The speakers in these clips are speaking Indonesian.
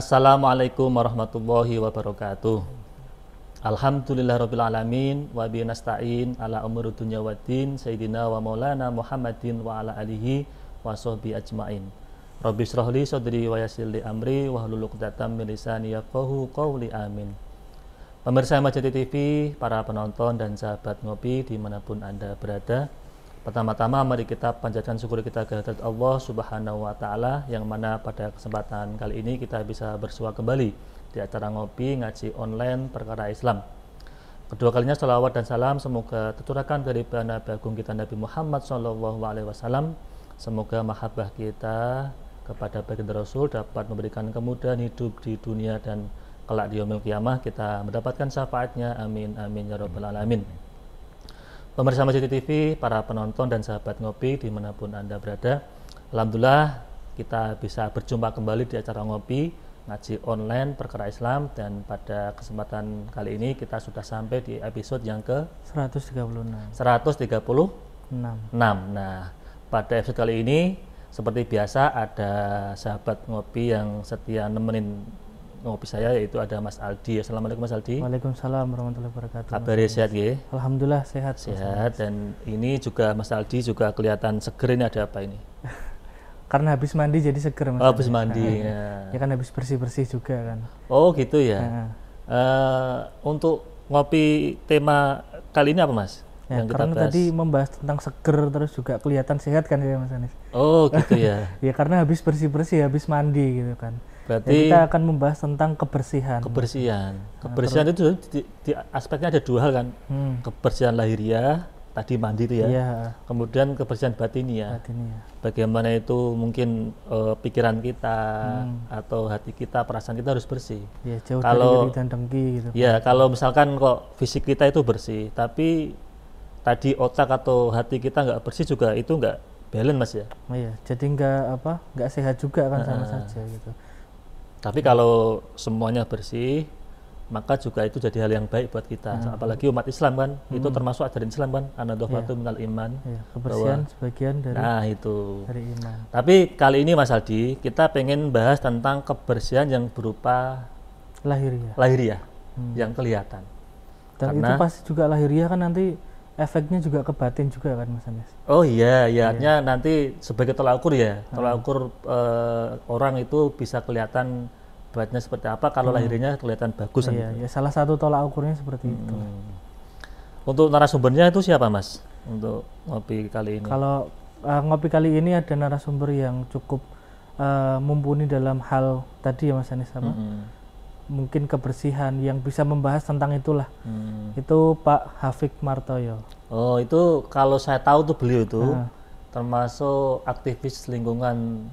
Assalamualaikum warahmatullahi wabarakatuh. Alhamdulillahirrabbilalamin wa bi nasta'in ala umuri dunya wa din Sayyidina wa maulana Muhammadin wa ala alihi wa sahbihi ajma'in Rabbi syrahli sadri wa yassirli amri wa hlul uqdatam min lisani yafqahu qawli amin Pemirsa Majati TV, para penonton dan sahabat ngopi dimanapun Anda berada Pertama-tama mari kita panjatkan syukur kita kehadirat Allah Subhanahu wa taala yang mana pada kesempatan kali ini kita bisa bersua kembali di acara ngopi ngaji online perkara Islam. Kedua kalinya salawat dan salam semoga tercurahkan dari Nabi Agung kita Nabi Muhammad Shallallahu Alaihi Wasallam. Semoga mahabbah kita kepada baginda Rasul dapat memberikan kemudahan hidup di dunia dan kelak di kiamah kita mendapatkan syafaatnya. Amin amin ya robbal alamin. Pemirsa Masjid TV, para penonton dan sahabat ngopi dimanapun Anda berada, Alhamdulillah kita bisa berjumpa kembali di acara ngopi, ngaji online perkara Islam dan pada kesempatan kali ini kita sudah sampai di episode yang ke 136. 136. 6. Nah, pada episode kali ini seperti biasa ada sahabat ngopi yang setia nemenin ngopi saya yaitu ada Mas Aldi. Assalamualaikum Mas Aldi. Waalaikumsalam warahmatullahi wabarakatuh. Kabar ya, sehat ya? Alhamdulillah sehat. Sehat dan ini juga Mas Aldi juga kelihatan seger ini ada apa ini? Karena habis mandi jadi seger Mas. Oh, habis mandi. Nah, ya. ya kan habis bersih-bersih juga kan. Oh, gitu ya. Nah. Uh, untuk ngopi tema kali ini apa Mas? Ya, yang karena bahas. tadi membahas tentang seger terus juga kelihatan sehat kan ya Mas Anies. Oh gitu ya. ya karena habis bersih bersih habis mandi gitu kan. Berarti ya, kita akan membahas tentang kebersihan. Kebersihan. Nah, kebersihan nah, itu di, di, aspeknya ada dua hal kan. Hmm. Kebersihan lahiria tadi mandi itu ya. ya. Kemudian kebersihan batinia. Bagaimana itu mungkin uh, pikiran kita hmm. atau hati kita, perasaan kita harus bersih. Ya, jauh kalau, dari dan dengki gitu. Ya, kalau misalkan kok fisik kita itu bersih, tapi tadi otak atau hati kita nggak bersih juga itu nggak balance mas ya. Iya, jadi nggak apa, nggak sehat juga kan nah. sama saja gitu. Tapi hmm. kalau semuanya bersih, maka juga itu jadi hal yang baik buat kita. Hmm. Apalagi umat Islam kan, hmm. itu termasuk ajaran Islam kan, anadhafatu iya. yeah. minal iman. Yeah. Iya, kebersihan bahwa, sebagian dari Nah, itu. dari iman. Tapi kali ini Mas Aldi, kita pengen bahas tentang kebersihan yang berupa lahiriah. Lahiriah hmm. yang kelihatan. Dan Karena, itu pasti juga lahiriah kan nanti efeknya juga ke batin juga kan Mas Anies. Oh iya, iya, iya. artinya iya. nanti sebagai tolak ukur ya. Tolak ukur uh, orang itu bisa kelihatan batnya seperti apa kalau hmm. lahirnya kelihatan bagus. Kan iya, gitu. Iya. salah satu tolak ukurnya seperti hmm. itu. Untuk narasumbernya itu siapa Mas? Untuk ngopi kali ini. Kalau uh, ngopi kali ini ada narasumber yang cukup uh, mumpuni dalam hal tadi ya Mas Anies sama. Hmm mungkin kebersihan yang bisa membahas tentang itulah. Hmm. Itu Pak Hafik Martoyo. Oh, itu kalau saya tahu tuh beliau itu nah. termasuk aktivis lingkungan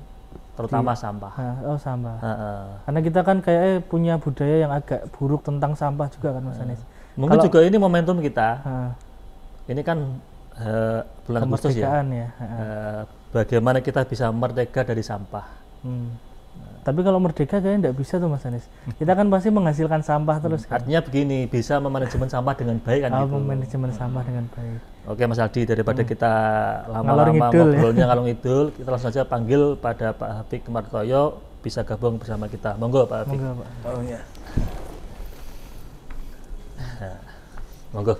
terutama Di, sampah. Nah, oh, sampah. Uh, uh. Karena kita kan kayaknya punya budaya yang agak buruk tentang sampah juga kan Mas Anies. Mungkin kalau, juga ini momentum kita. Uh. Ini kan uh, bulan Agustus ya. ya. Uh. Uh, bagaimana kita bisa merdeka dari sampah. Hmm tapi kalau merdeka kayaknya tidak bisa tuh Mas Anies. Kita kan pasti menghasilkan sampah terus. Kan? Artinya begini, bisa memanajemen sampah dengan baik kan oh, gitu. Memanajemen sampah dengan baik. Oke Mas Aldi, daripada hmm. kita lama-lama ngobrolnya kalung ya. idul, kita langsung saja panggil pada Pak Hafik Kemartoyo bisa gabung bersama kita. Monggo Pak Hafik. Monggo Pak. Oh, ya. monggo.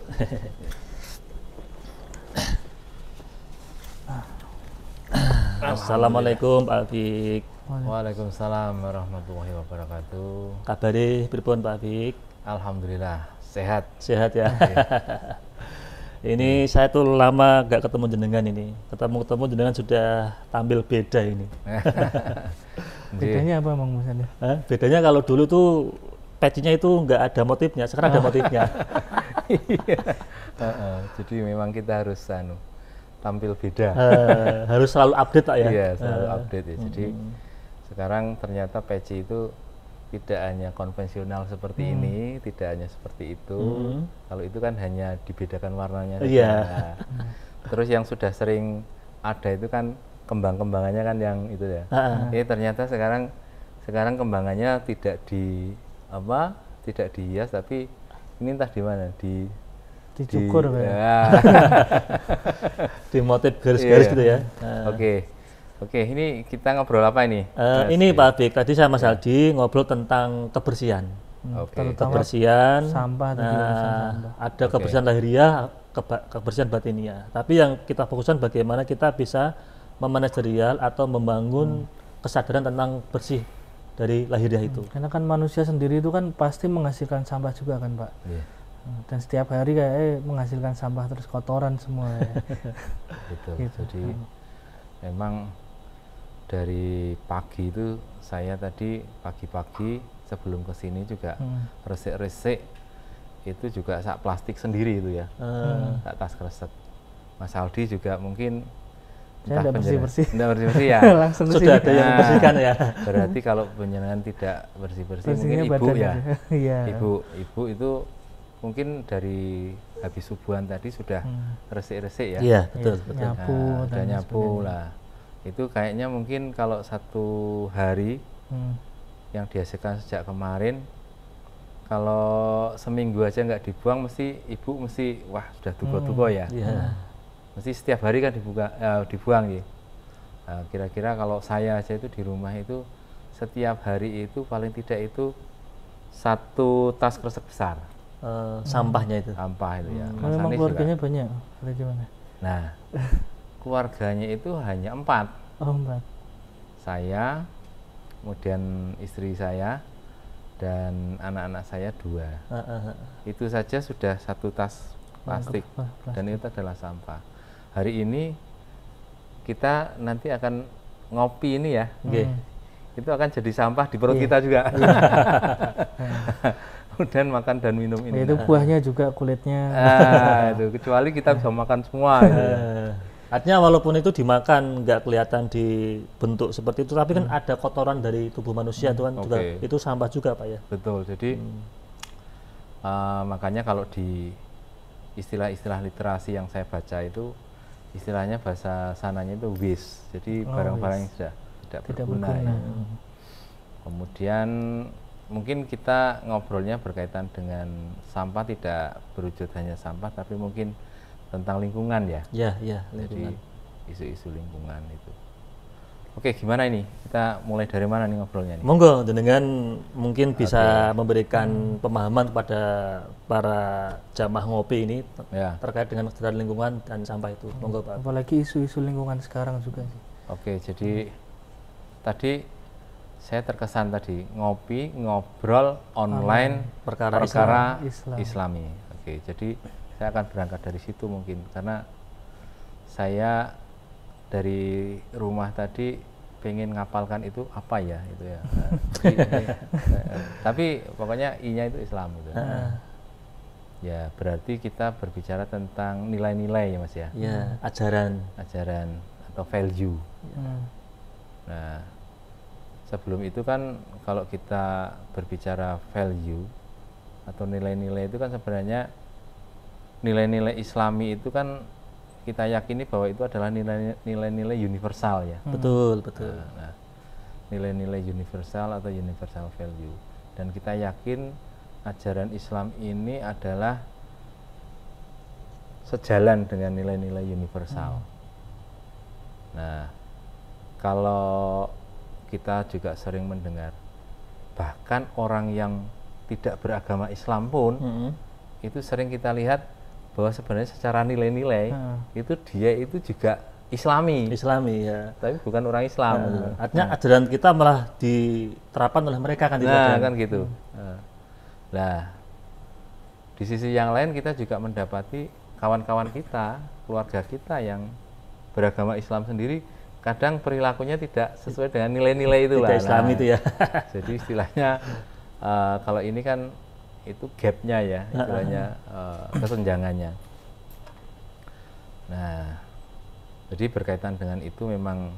Assalamualaikum Pak Afik. Waalaikumsalam warahmatullahi wabarakatuh. Kabari pripun Pak Fik? Alhamdulillah sehat. Sehat ya. Iya. ini hmm. saya tuh lama gak ketemu jenengan ini. Ketemu-ketemu jenengan sudah tampil beda ini. Iya. Bedanya apa Mang Musan? Bedanya kalau dulu tuh pecinya itu nggak ada motifnya, sekarang ada ah. motifnya. uh -uh. Jadi memang kita harus anu tampil beda. Uh, harus selalu update Pak ya. Iya, selalu uh. update ya. Jadi -hmm sekarang ternyata peci itu tidak hanya konvensional seperti hmm. ini, tidak hanya seperti itu. Hmm. Kalau itu kan hanya dibedakan warnanya. Iya. Yeah. terus yang sudah sering ada itu kan kembang-kembangannya kan yang itu ya. Uh-uh. Ah, ini ah. ternyata sekarang sekarang kembangannya tidak di apa? Tidak dihias tapi ini entah di mana di dicukur di, ya. di motif garis-garis yeah. gitu ya. Uh. Oke. Okay. Oke, ini kita ngobrol apa ini? Uh, ini Pak Abik, tadi saya Mas Aldi ngobrol tentang kebersihan. Hmm, okay. kebersihan, sampah, nah, sampah. ada okay. kebersihan lahiriah, keba- kebersihan batinia. Tapi yang kita fokuskan bagaimana kita bisa memanajerial atau membangun hmm. kesadaran tentang bersih dari lahiriah itu. Hmm. Karena kan manusia sendiri itu kan pasti menghasilkan sampah juga kan Pak. Yeah hmm, dan setiap hari kayak eh, menghasilkan sampah terus kotoran semua ya. gitu. gitu. Jadi hmm. memang dari pagi itu saya tadi pagi-pagi sebelum ke sini juga hmm. resik-resik itu juga sak plastik sendiri itu ya. Ah. Hmm. Sak tas kresek. Mas Aldi juga mungkin saya tidak bersih-bersih. Tidak bersih-bersih ya. Langsung Sudah ada yang ah. bersihkan ya. Berarti kalau penyenangan tidak bersih-bersih mungkin ibu ya. ya. Ibu, ibu itu mungkin dari habis subuhan tadi sudah hmm. resik-resik ya. Iya, betul, iya, betul. Nyapu, nah, sudah nyapu lah itu kayaknya mungkin kalau satu hari hmm. yang dihasilkan sejak kemarin kalau seminggu aja nggak dibuang mesti ibu mesti wah sudah tugo-tugo hmm. ya iya. hmm. yeah. mesti setiap hari kan dibuka, uh, dibuang ya gitu. nah, kira kira-kira kalau saya aja itu di rumah itu setiap hari itu paling tidak itu satu tas kresek besar uh, sampahnya itu sampah itu ya hmm. Mas Anies keluarganya juga. banyak bagaimana nah keluarganya itu hanya empat. Oh, empat. Saya, kemudian istri saya, dan anak-anak saya dua. Uh, uh, uh. Itu saja sudah satu tas plastik, uh, plastik dan itu adalah sampah. Hari ini kita nanti akan ngopi ini ya, hmm. itu akan jadi sampah di perut yeah. kita juga. Iya. Kemudian makan dan minum ini. Itu buahnya nah. juga kulitnya. Ah, itu kecuali kita iya. bisa makan semua. Gitu. Ya. Artinya walaupun itu dimakan nggak kelihatan di bentuk seperti itu, tapi kan hmm. ada kotoran dari tubuh manusia hmm. tuan okay. juga itu sampah juga pak ya. Betul. Jadi hmm. uh, makanya kalau di istilah-istilah literasi yang saya baca itu istilahnya bahasa sananya itu waste. Jadi oh, barang-barang oh, yang sudah tidak, tidak berguna. berguna. Ya. Hmm. Kemudian mungkin kita ngobrolnya berkaitan dengan sampah tidak berujud hanya sampah, tapi mungkin tentang lingkungan ya. Iya, iya, lingkungan. Jadi isu-isu lingkungan itu. Oke, gimana ini? Kita mulai dari mana nih ngobrolnya nih? Monggo, dengan mungkin bisa Oke. memberikan hmm. pemahaman kepada para jamaah ngopi ini ya. terkait dengan kesehatan lingkungan dan sampah itu. Monggo, Pak. Apalagi isu-isu lingkungan sekarang juga sih. Oke, jadi tadi saya terkesan tadi ngopi, ngobrol online online. perkara, perkara Islam. Islami. Oke, jadi saya akan berangkat dari situ mungkin karena saya dari rumah tadi pengen ngapalkan itu apa ya itu ya tapi pokoknya i-nya itu Islam gitu ya berarti kita berbicara tentang nilai-nilai ya mas ya ya ajaran ajaran atau value hmm. nah sebelum itu kan kalau kita berbicara value atau nilai-nilai itu kan sebenarnya nilai-nilai Islami itu kan kita yakini bahwa itu adalah nilai-nilai universal ya. Hmm. Betul, betul. Nah, nah, nilai-nilai nah, universal atau universal value. Dan kita yakin ajaran Islam ini adalah sejalan dengan nilai-nilai universal. Hmm. Nah, kalau kita juga sering mendengar bahkan orang yang tidak beragama Islam pun hmm. itu sering kita lihat bahwa sebenarnya secara nilai-nilai hmm. itu dia itu juga Islami. Islami ya. Tapi bukan orang Islam. Gitu. artinya nah. ajaran kita malah diterapkan oleh mereka kan? Nah kan gitu. Hmm. Nah di sisi yang lain kita juga mendapati kawan-kawan kita, keluarga kita yang beragama Islam sendiri kadang perilakunya tidak sesuai dengan nilai-nilai itu lah. Islami nah, itu ya. jadi istilahnya uh, kalau ini kan itu gapnya ya istilahnya uh, kesenjangannya. Nah, jadi berkaitan dengan itu memang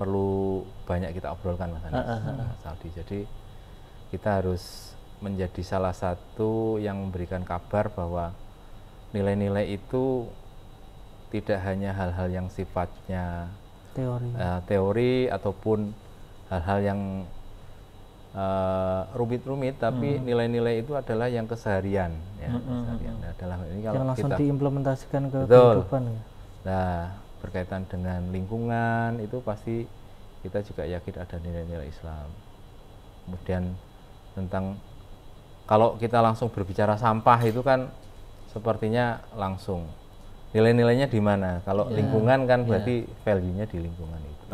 perlu banyak kita obrolkan mas Anies, Mas Aldi. Jadi kita harus menjadi salah satu yang memberikan kabar bahwa nilai-nilai itu tidak hanya hal-hal yang sifatnya teori, uh, teori ataupun hal-hal yang Eh, rumit-rumit tapi mm-hmm. nilai-nilai hmm. itu adalah yang keseharian ya hmm. keseharian nah, dalam ini kalau yang langsung kita, diimplementasikan ke betul, kehidupan ya. nah berkaitan dengan lingkungan itu pasti kita juga yakin ada nilai-nilai Islam kemudian tentang kalau kita langsung berbicara sampah itu kan sepertinya langsung nilai-nilainya di mana kalau yeah. lingkungan kan ya. berarti yeah. value-nya di lingkungan itu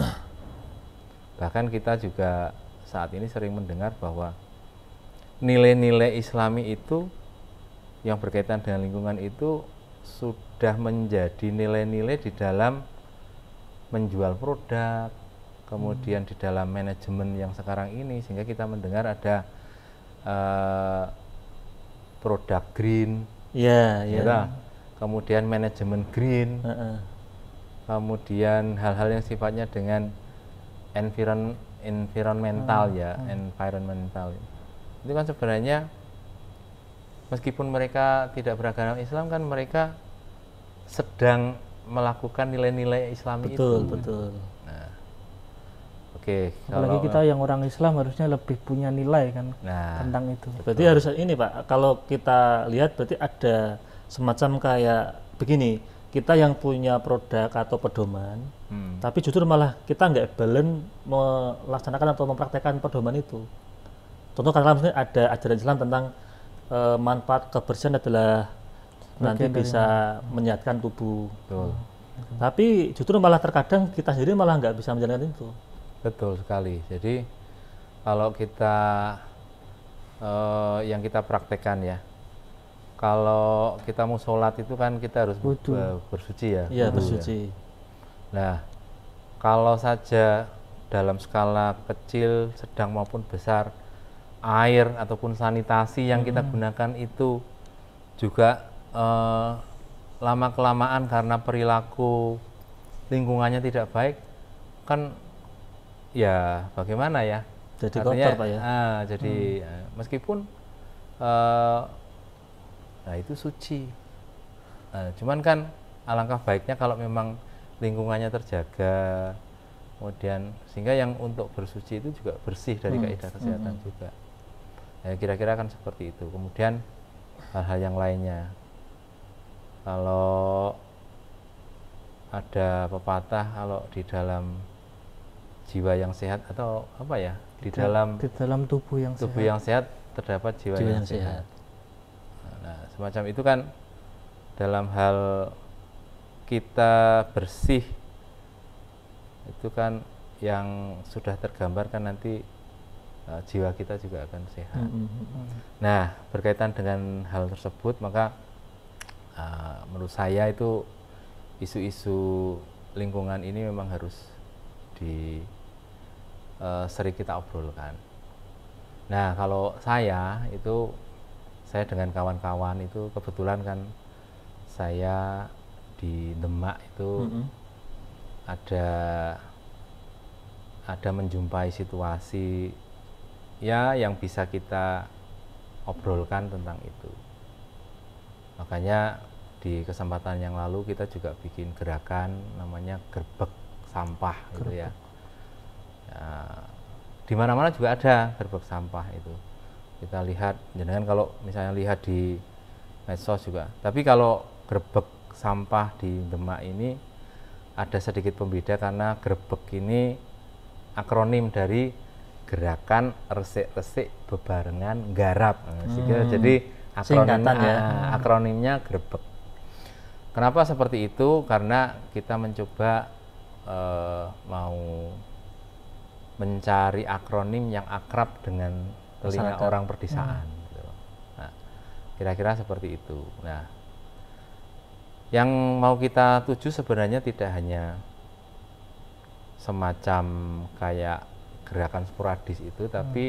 bahkan kita juga saat ini sering mendengar bahwa nilai-nilai islami itu yang berkaitan dengan lingkungan itu sudah menjadi nilai-nilai di dalam menjual produk, kemudian hmm. di dalam manajemen yang sekarang ini sehingga kita mendengar ada uh, produk green, ya, ya. Yeah. Gitu. kemudian manajemen green, uh -uh. kemudian hal-hal yang sifatnya dengan environment environmental hmm. ya hmm. environmental itu kan sebenarnya meskipun mereka tidak beragama Islam kan mereka sedang melakukan nilai-nilai Islam betul, itu betul betul nah, oke okay, apalagi kita yang orang Islam harusnya lebih punya nilai kan nah, tentang itu berarti betul. harus ini pak kalau kita lihat berarti ada semacam kayak begini kita yang punya produk atau pedoman, hmm. tapi justru malah kita nggak balance melaksanakan atau mempraktekkan pedoman itu. Contoh karena misalnya ada ajaran Islam tentang e, manfaat kebersihan adalah nanti bisa menyehatkan tubuh. Betul. Hmm. Tapi justru malah terkadang kita sendiri malah nggak bisa menjalankan itu. Betul sekali. Jadi kalau kita e, yang kita praktekkan ya, kalau kita mau sholat itu kan kita harus Wudu. bersuci ya. Iya ya. bersuci. Ya. Nah kalau saja dalam skala kecil, sedang maupun besar air ataupun sanitasi yang hmm. kita gunakan itu juga eh, lama kelamaan karena perilaku lingkungannya tidak baik kan ya bagaimana ya jadi Artinya, kotor pak ya ah, jadi hmm. meskipun eh, Nah itu suci. Nah, cuman kan alangkah baiknya kalau memang lingkungannya terjaga, kemudian sehingga yang untuk bersuci itu juga bersih dari hmm. kaidah kesehatan hmm. juga. kira ya, kira-kira kan seperti itu. Kemudian hal-hal yang lainnya. Kalau ada pepatah kalau di dalam jiwa yang sehat atau apa ya di, di dalam di dalam tubuh yang tubuh sehat. yang sehat terdapat jiwa, jiwa yang, yang sehat. sehat Nah, semacam itu kan dalam hal kita bersih itu kan yang sudah tergambar kan nanti uh, jiwa kita juga akan sehat. Mm -hmm. Nah, berkaitan dengan hal tersebut maka uh, menurut saya itu isu-isu lingkungan ini memang harus di uh, sering kita obrolkan. Nah, kalau saya itu saya dengan kawan-kawan itu kebetulan kan saya di Demak itu mm -hmm. ada ada menjumpai situasi ya yang bisa kita obrolkan tentang itu. Makanya di kesempatan yang lalu kita juga bikin gerakan namanya gerbek sampah gerbek. gitu ya. ya di mana-mana juga ada gerbek sampah itu kita lihat jangan kalau misalnya lihat di medsos juga tapi kalau gerbek sampah di Demak ini ada sedikit pembeda karena gerbek ini akronim dari gerakan resik-resik bebarengan garap nah, hmm. jadi akronim, ya. Ah, hmm. akronimnya gerbek kenapa seperti itu karena kita mencoba eh, mau mencari akronim yang akrab dengan telinga orang perdesaan. Hmm. Gitu. Nah, kira-kira seperti itu. Nah, yang mau kita tuju sebenarnya tidak hanya semacam kayak gerakan sporadis itu, hmm. tapi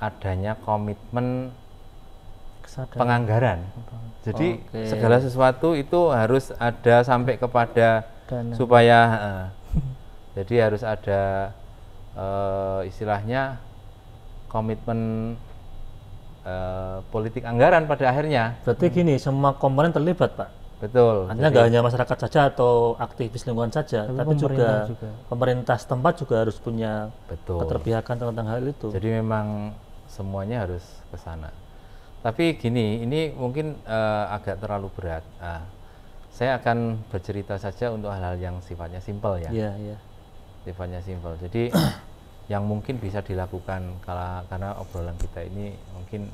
adanya komitmen Kesadaran. penganggaran. Jadi okay. segala sesuatu itu harus ada sampai kepada Dana. supaya uh, jadi harus ada uh, istilahnya komitmen uh, politik anggaran pada akhirnya. Berarti gini, semua komponen terlibat, Pak. Betul. Artinya nggak hanya masyarakat saja atau aktivis lingkungan saja, tapi, tapi pemerintah juga, juga pemerintah setempat juga harus punya Betul. keterpihakan tentang hal itu. Jadi memang semuanya harus ke sana. Tapi gini, ini mungkin uh, agak terlalu berat. Uh, saya akan bercerita saja untuk hal-hal yang sifatnya simpel ya. Iya, iya. Sifatnya simpel. Jadi yang mungkin bisa dilakukan kala, karena obrolan kita ini mungkin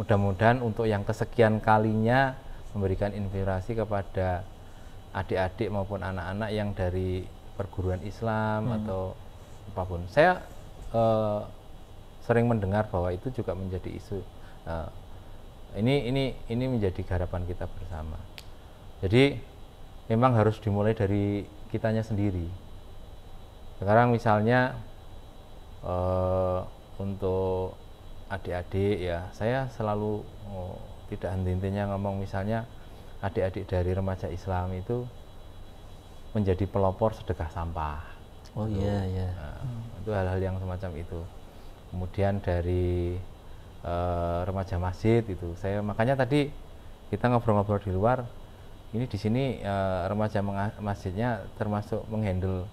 mudah-mudahan untuk yang kesekian kalinya memberikan inspirasi kepada adik-adik maupun anak-anak yang dari perguruan Islam hmm. atau apapun. Saya uh, sering mendengar bahwa itu juga menjadi isu. Uh, ini ini ini menjadi harapan kita bersama. Jadi memang harus dimulai dari kitanya sendiri. Sekarang misalnya uh, untuk adik-adik ya saya selalu oh, tidak henti-hentinya ngomong misalnya adik-adik dari remaja Islam itu menjadi pelopor sedekah sampah oh gitu. iya iya nah, hmm. itu hal-hal yang semacam itu kemudian dari uh, remaja masjid itu saya makanya tadi kita ngobrol-ngobrol di luar ini di sini uh, remaja masjidnya termasuk menghandle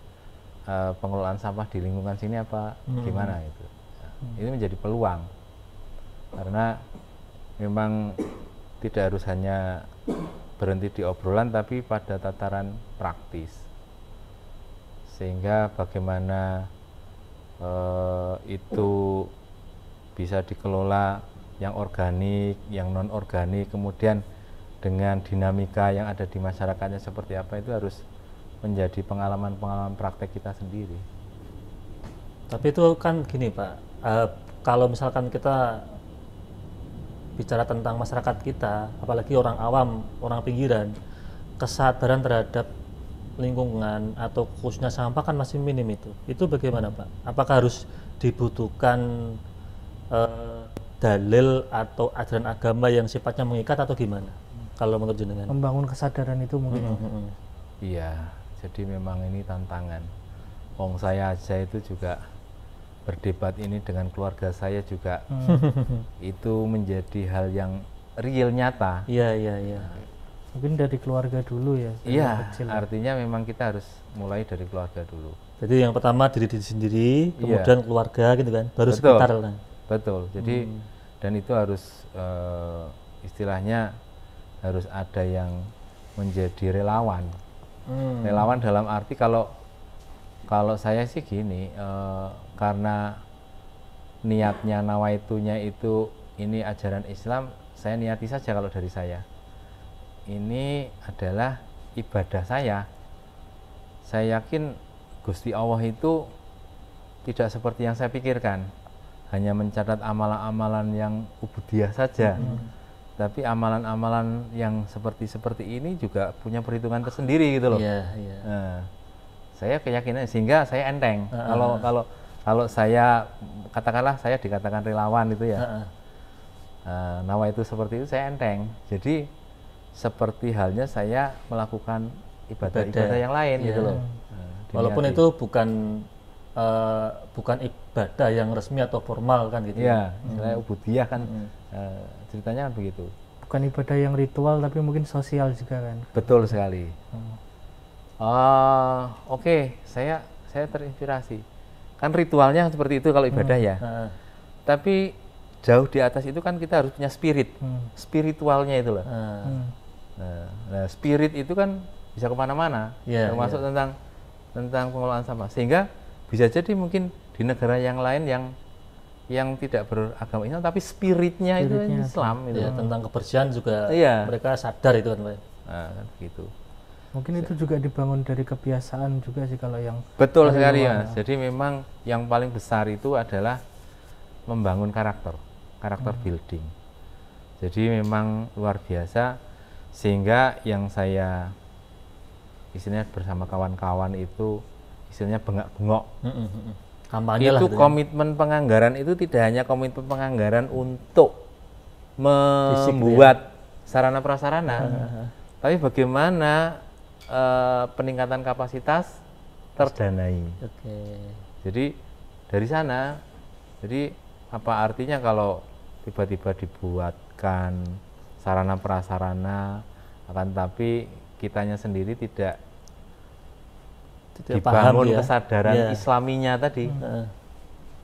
uh, pengelolaan sampah di lingkungan sini apa hmm. gimana itu ya. hmm. ini menjadi peluang karena memang tidak harus hanya berhenti di obrolan tapi pada tataran praktis sehingga bagaimana uh, itu bisa dikelola yang organik, yang non organik, kemudian dengan dinamika yang ada di masyarakatnya seperti apa itu harus menjadi pengalaman-pengalaman praktek kita sendiri. Tapi itu kan gini Pak, uh, kalau misalkan kita bicara tentang masyarakat kita, apalagi orang awam, orang pinggiran, kesadaran terhadap lingkungan atau khususnya sampah kan masih minim itu. Itu bagaimana Pak? Apakah harus dibutuhkan uh, dalil atau ajaran agama yang sifatnya mengikat atau gimana? Kalau menurut jenengan? Membangun kesadaran itu mungkin. Iya. Mm -hmm jadi memang ini tantangan wong saya aja itu juga berdebat ini dengan keluarga saya juga hmm. itu menjadi hal yang real nyata iya iya iya mungkin dari keluarga dulu ya iya ya. artinya memang kita harus mulai dari keluarga dulu jadi yang pertama diri diri sendiri iya. kemudian ya. keluarga gitu kan baru betul. sekitar lah. betul jadi hmm. dan itu harus uh, istilahnya harus ada yang menjadi relawan Hmm. Relawan dalam arti kalau kalau saya sih gini e, karena niatnya nawaitunya itu ini ajaran Islam, saya niati saja kalau dari saya. Ini adalah ibadah saya. Saya yakin Gusti Allah itu tidak seperti yang saya pikirkan. Hanya mencatat amalan-amalan yang ubudiah saja. Hmm tapi amalan-amalan yang seperti seperti ini juga punya perhitungan tersendiri gitu loh. Yeah, yeah. Nah, saya keyakinan sehingga saya enteng. Uh -uh. Kalau kalau kalau saya katakanlah saya dikatakan relawan itu ya. Uh -uh. Uh, nawa itu seperti itu saya enteng. Jadi seperti halnya saya melakukan ibadah-ibadah yang lain yeah. gitu iya. loh. Nah, Walaupun itu bukan uh, bukan ibadah yang resmi atau formal kan gitu. Iya, yeah, hmm. ubudiyah kan. Hmm. Uh, ceritanya kan begitu bukan ibadah yang ritual tapi mungkin sosial juga kan betul sekali hmm. uh, oke okay. saya saya terinspirasi kan ritualnya seperti itu kalau ibadah hmm. ya hmm. tapi jauh di atas itu kan kita harus punya spirit hmm. spiritualnya itu loh hmm. nah, nah spirit itu kan bisa kemana-mana yeah, ya. termasuk yeah. tentang tentang pengelolaan sampah sehingga bisa jadi mungkin di negara yang lain yang yang tidak beragama Islam tapi spiritnya, spiritnya itu Islam itu. Ya, gitu. iya, tentang kebersihan juga iya. mereka sadar itu kan Nah, kan begitu. Mungkin itu juga dibangun dari kebiasaan juga sih kalau yang Betul sekali ya. Jadi memang yang paling besar itu adalah membangun karakter, karakter hmm. building. Jadi memang luar biasa sehingga yang saya istilahnya bersama kawan-kawan itu istilahnya bengak-bengok. hmm kampanye itu lah. Itu gitu ya. komitmen penganggaran itu tidak hanya komitmen penganggaran untuk gitu ya. membuat ya. sarana prasarana, tapi bagaimana uh, peningkatan kapasitas terdanai. Okay. Jadi dari sana, jadi apa artinya kalau tiba-tiba dibuatkan sarana prasarana, akan tapi kitanya sendiri tidak dibangun ya? kesadaran ya. islaminya tadi. Hmm.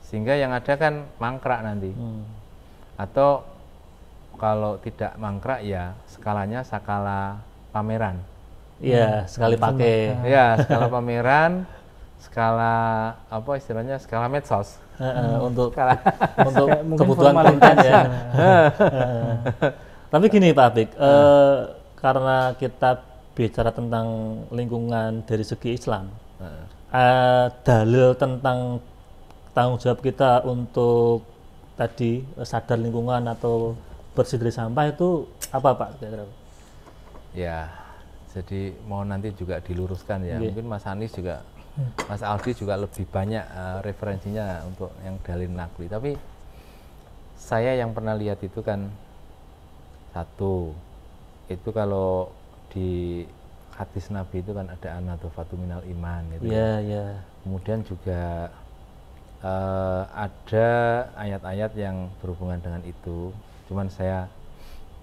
Sehingga yang ada kan mangkrak nanti. Hmm. Atau kalau tidak mangkrak ya skalanya skala pameran. Iya, hmm. sekali pakai. ya skala pameran, skala apa istilahnya? skala medsos. hmm. untuk skala, untuk kebutuhan konten ya. ya. Tapi gini Pak Abik, uh, karena kita bicara tentang lingkungan dari segi Islam, uh. uh, dalil tentang tanggung jawab kita untuk tadi eh, sadar lingkungan atau bersih dari sampah itu apa Pak? Ya, jadi mau nanti juga diluruskan ya. Yeah. Mungkin Mas Anies juga, hmm. Mas Aldi juga lebih banyak uh, referensinya untuk yang dalil nakli. Tapi saya yang pernah lihat itu kan satu itu kalau di hadis Nabi itu kan ada anadofatu minal iman gitu. Iya, yeah, iya. Yeah. Kemudian juga uh, ada ayat-ayat yang berhubungan dengan itu. Cuman saya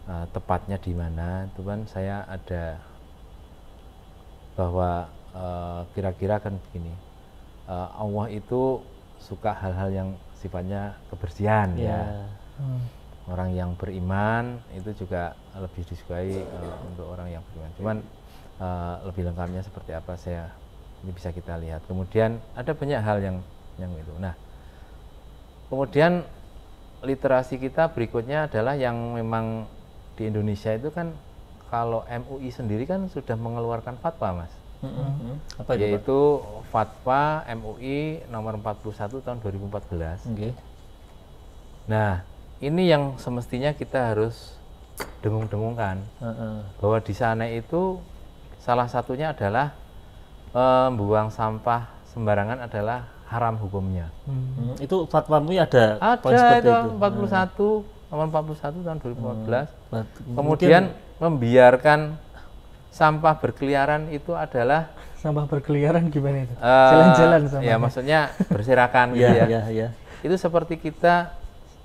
uh, tepatnya di mana? Itu kan saya ada bahwa eh, kira-kira kan begini. Uh, Allah itu suka hal-hal yang sifatnya kebersihan yeah. ya. Hmm orang yang beriman itu juga lebih disukai uh, untuk orang yang beriman. Cuman uh, lebih lengkapnya seperti apa saya ini bisa kita lihat. Kemudian ada banyak hal yang yang itu. Nah, kemudian literasi kita berikutnya adalah yang memang di Indonesia itu kan kalau MUI sendiri kan sudah mengeluarkan fatwa, Mas. Mm -hmm. Apa itu, Yaitu fatwa MUI nomor 41 tahun 2014. Okay. Nah, ini yang semestinya kita harus dengung-dengungkan uh -uh. bahwa di sana itu salah satunya adalah eh, membuang sampah sembarangan adalah haram hukumnya. Hmm. hmm. Itu fatwa MUI ya ada ada itu, itu 41 nomor 41 tahun 2014. Hmm. Kemudian Mungkin... membiarkan sampah berkeliaran itu adalah sampah berkeliaran gimana itu? Eh, Jalan-jalan uh, Jalan -jalan sama. Ya, ya, maksudnya berserakan gitu ya, ya. Ya, ya. Itu seperti kita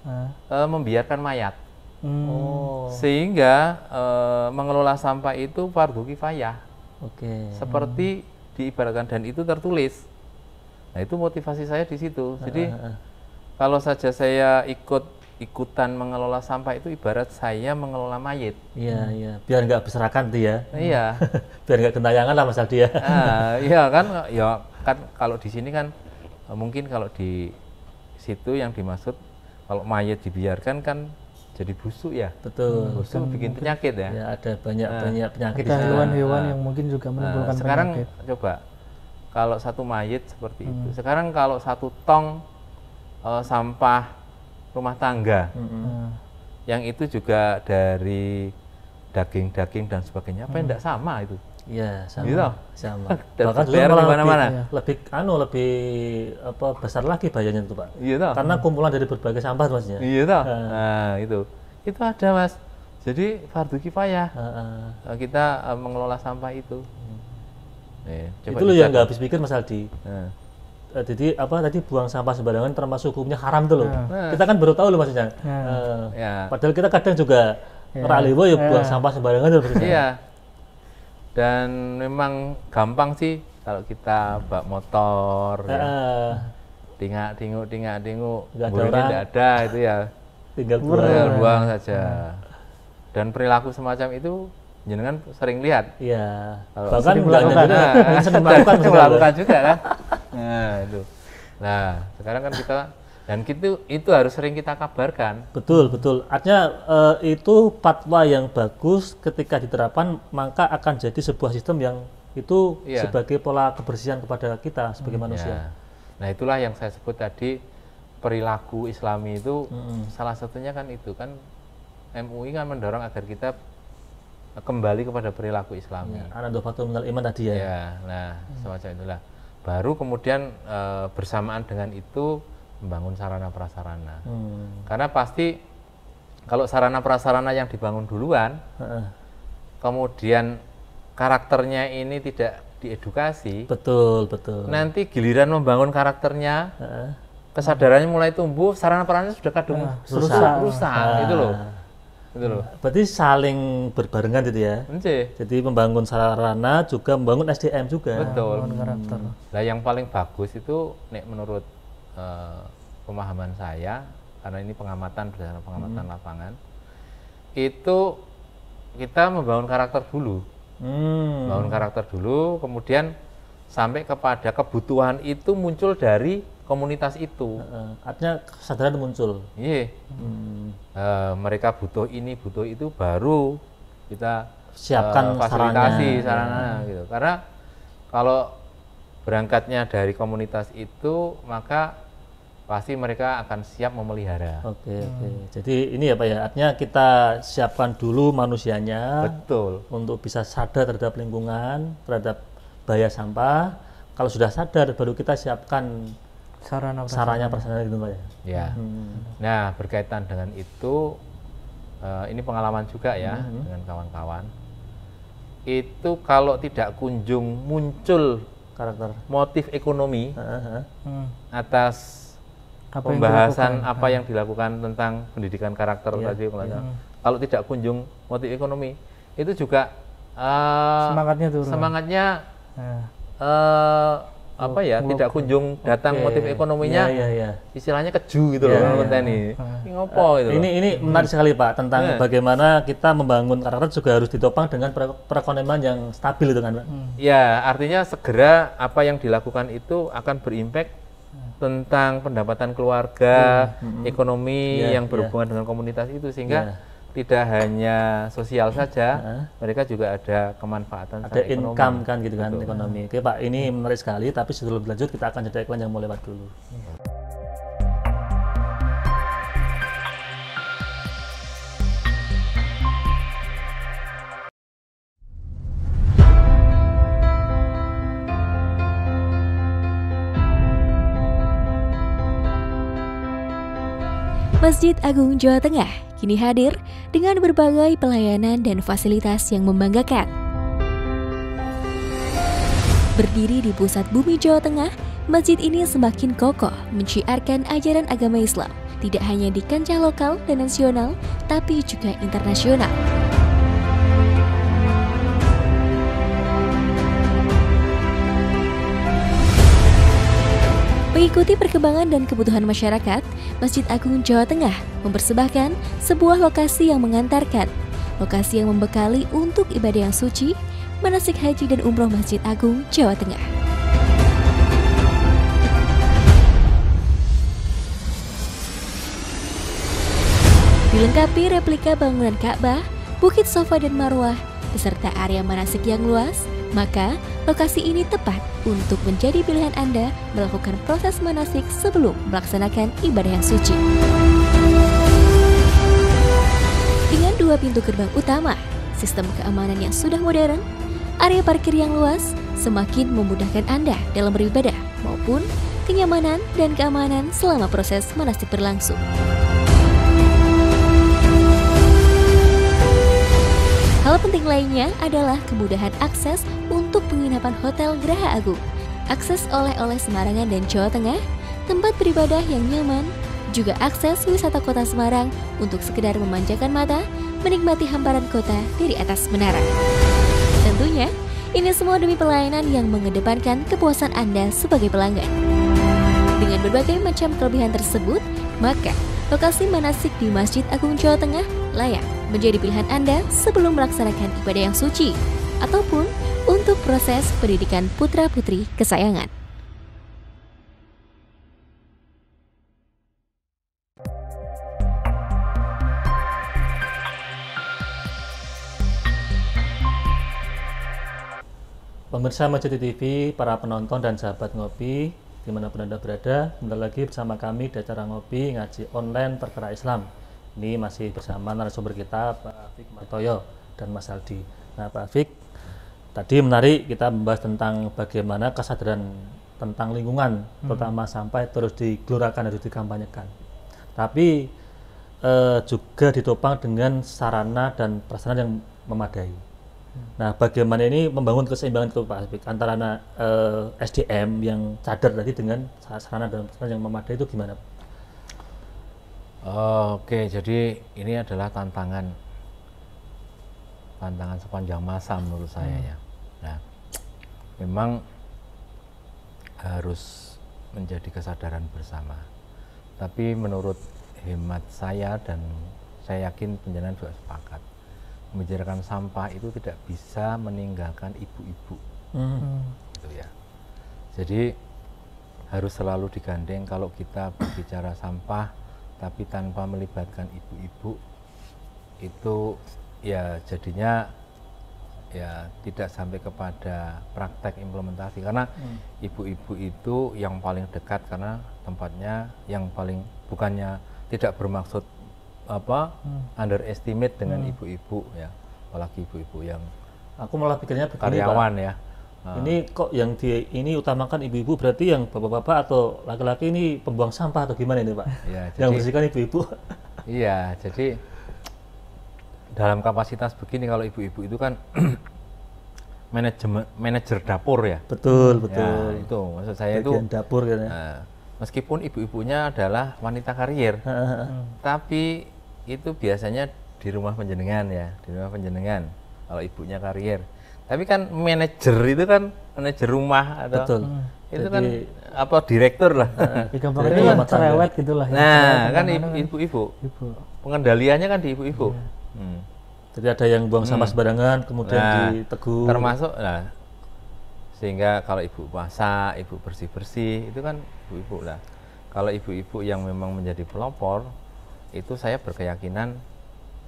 uh, membiarkan mayat. Hmm. Oh. Sehingga uh, mengelola sampah itu fardu kifayah. Okay. Seperti hmm. diibaratkan dan itu tertulis. Nah, itu motivasi saya di situ. Jadi uh, uh, uh. kalau saja saya ikut ikutan mengelola sampah itu ibarat saya mengelola mayit. Iya, hmm. iya. Biar nggak berserakan tuh ya. Iya. Biar nggak kentayangan lah Mas Aldi ya. Uh, iya kan, ya kan kalau di sini kan eh, mungkin kalau di situ yang dimaksud kalau mayat dibiarkan kan jadi busuk ya betul hmm, busuk kan bikin penyakit ya. ya ada banyak nah, penyakit ada hewan-hewan nah, yang mungkin juga nah, menimbulkan nah, sekarang penyakit. coba kalau satu mayat seperti hmm. itu sekarang kalau satu tong uh, sampah rumah tangga hmm. hmm. yang itu juga dari daging-daging dan sebagainya apa hmm. yang tidak sama itu Iya, sama. Gitu? Sama. Bahkan juga malah lebih, mana iya, -mana. lebih anu lebih apa besar lagi bayarnya itu, Pak. Iya toh. Karena hmm. kumpulan dari berbagai sampah maksudnya. Iya toh. Hmm. Nah, itu. Itu ada, Mas. Jadi fardu kifayah. Uh, uh. Kita uh, mengelola sampah itu. Hmm. Eh, coba itu loh yang nggak habis pikir Mas Aldi. Hmm. jadi apa tadi buang sampah sembarangan termasuk hukumnya haram tuh loh. Nah. Kita kan baru tahu loh maksudnya. Nah. Uh. ya. Padahal kita kadang juga ya. ralih ya buang sampah sembarangan tuh maksudnya. Yeah dan memang gampang sih kalau kita bak motor uh, ya. tingak tinguk tingak tinguk burungnya tidak ada itu ya tinggal ya, buang, tinggal buang saja dan perilaku semacam itu jenengan sering lihat iya bahkan melakukan juga, nah, melakukan juga kan nah itu nah sekarang kan kita dan itu itu harus sering kita kabarkan betul betul artinya uh, itu patwa yang bagus ketika diterapkan maka akan jadi sebuah sistem yang itu ya. sebagai pola kebersihan kepada kita sebagai hmm, manusia ya. nah itulah yang saya sebut tadi perilaku islami itu hmm. salah satunya kan itu kan MUI kan mendorong agar kita kembali kepada perilaku islami. Ya, Anadofatul minal iman tadi ya. ya nah, hmm. semacam itulah. Baru kemudian e, bersamaan dengan itu membangun sarana prasarana. Hmm. Karena pasti kalau sarana prasarana yang dibangun duluan, uh. kemudian karakternya ini tidak diedukasi. Betul, betul. Nanti giliran membangun karakternya, uh. kesadarannya mulai tumbuh, sarana prasarana sudah kadung uh, rusak, rusak, rusak ah. gitu loh. Betul. Gitu Berarti saling berbarengan gitu ya. Jadi membangun sarana juga membangun SDM juga. Betul. Membangun karakter. Nah, yang paling bagus itu nek menurut Eh, pemahaman saya karena ini pengamatan berdasarkan pengamatan hmm. lapangan itu kita membangun karakter dulu hmm. bangun karakter dulu kemudian sampai kepada kebutuhan itu muncul dari komunitas itu artinya kesadaran muncul iya hmm. uh, mereka butuh ini butuh itu baru kita siapkan uh, fasilitasi sarana, sarana gitu karena kalau berangkatnya dari komunitas itu maka pasti mereka akan siap memelihara. Oke, okay, oke. Okay. Jadi ini ya Pak ya, artinya kita siapkan dulu manusianya. Betul. Untuk bisa sadar terhadap lingkungan, terhadap bahaya sampah. Kalau sudah sadar baru kita siapkan sarana sarannya prasarana gitu Pak ya. Ya. Hmm. Nah, berkaitan dengan itu uh, ini pengalaman juga ya hmm. dengan kawan-kawan. Itu kalau tidak kunjung muncul karakter motif ekonomi uh -huh. Hmm. atas apa pembahasan yang apa iya. yang dilakukan tentang pendidikan karakter ya, tadi ya. kalau tidak kunjung motif ekonomi itu juga uh, semangatnya turun semangatnya uh, apa ya tidak kunjung datang motif ekonominya ya, ya, ya. istilahnya keju gitu ya, loh iya, ini uh, gitu ini ini menarik sekali pak tentang yeah. bagaimana kita membangun karakter juga harus ditopang dengan perekonomian yang stabil itu kan, pak ya artinya segera apa yang dilakukan itu akan berimpact tentang pendapatan keluarga, hmm. hmm, hmm. ekonomi yeah, yang ya. berhubungan yeah. dengan komunitas itu sehingga yeah. tidak hanya sosial saja, yeah. mereka juga ada kemanfaatan ada income ekonomi. kan gitu kan Betul. ekonomi. Oke Pak, ini menarik sekali tapi sebelum lanjut kita akan jeda iklan yang mau lewat dulu. Yeah. Masjid Agung Jawa Tengah kini hadir dengan berbagai pelayanan dan fasilitas yang membanggakan. Berdiri di pusat bumi Jawa Tengah, masjid ini semakin kokoh menciarkan ajaran agama Islam, tidak hanya di kancah lokal dan nasional, tapi juga internasional. Mengikuti perkembangan dan kebutuhan masyarakat, Masjid Agung Jawa Tengah mempersembahkan sebuah lokasi yang mengantarkan, lokasi yang membekali untuk ibadah yang suci, manasik haji dan umroh Masjid Agung Jawa Tengah. Dilengkapi replika bangunan Ka'bah, Bukit Sofa dan Marwah, beserta area manasik yang luas, maka, lokasi ini tepat untuk menjadi pilihan Anda melakukan proses manasik sebelum melaksanakan ibadah yang suci. Dengan dua pintu gerbang utama, sistem keamanan yang sudah modern, area parkir yang luas, semakin memudahkan Anda dalam beribadah maupun kenyamanan dan keamanan selama proses manasik berlangsung. Hal penting lainnya adalah kemudahan akses untuk penginapan Hotel Geraha Agung, akses oleh-oleh Semarangan dan Jawa Tengah, tempat beribadah yang nyaman, juga akses wisata kota Semarang untuk sekedar memanjakan mata, menikmati hamparan kota dari atas menara. Tentunya, ini semua demi pelayanan yang mengedepankan kepuasan Anda sebagai pelanggan. Dengan berbagai macam kelebihan tersebut, maka lokasi manasik di Masjid Agung Jawa Tengah layak menjadi pilihan Anda sebelum melaksanakan ibadah yang suci ataupun untuk proses pendidikan putra-putri kesayangan. Pemirsa Majelis TV, para penonton dan sahabat ngopi, dimanapun Anda berada. Kembali lagi bersama kami di acara Ngopi Ngaji Online Perkara Islam. Ini masih bersama narasumber kita Pak Afik Martoyo dan Mas Aldi. Nah Pak Afik, tadi menarik kita membahas tentang bagaimana kesadaran tentang lingkungan, hmm. terutama sampai terus digelorakan, harus dikampanyekan. Tapi eh, juga ditopang dengan sarana dan prasarana yang memadai. Nah, bagaimana ini membangun keseimbangan itu Pak Asbik antara eh, SDM yang cadar tadi dengan sarana dan prasarana yang memadai itu gimana? Oke, jadi ini adalah tantangan tantangan sepanjang masa menurut hmm. saya ya. Nah, memang harus menjadi kesadaran bersama. Tapi menurut hemat saya dan saya yakin penjenengan juga sepakat membicarakan sampah itu tidak bisa meninggalkan ibu-ibu hmm. gitu ya jadi harus selalu digandeng kalau kita berbicara sampah tapi tanpa melibatkan ibu-ibu itu ya jadinya ya tidak sampai kepada praktek implementasi karena hmm. ibu-ibu hmm. itu yang paling dekat karena tempatnya yang paling bukannya tidak bermaksud apa hmm. underestimate dengan hmm. ibu-ibu hmm. ya apalagi ibu-ibu yang aku malah pikirnya begini karyawan Pak. ya hmm. ini kok yang di ini utamakan ibu-ibu berarti yang bapak-bapak atau laki-laki ini pembuang sampah atau gimana ini pak ya, jadi, yang bersihkan ibu-ibu iya jadi dalam kapasitas begini kalau ibu-ibu itu kan manajemen manajer dapur ya betul ya, betul ya, itu maksud saya Bagian itu dapur kan ya. Uh, meskipun ibu-ibunya adalah wanita karier, tapi itu biasanya di rumah penjenengan ya di rumah penjenengan kalau ibunya karier tapi kan manajer itu kan manajer rumah atau Betul. Hmm. Hmm. itu Jadi, kan apa direktur lah nah, itu kan cerewet gitulah ya. nah kan, kan ibu-ibu pengendaliannya kan di ibu-ibu iya. Hmm. Jadi ada yang buang sampah hmm. sembarangan, kemudian nah, ditegur. Termasuk, nah, sehingga kalau ibu masak, ibu bersih-bersih, itu kan ibu-ibu lah. Kalau ibu-ibu yang memang menjadi pelopor, itu saya berkeyakinan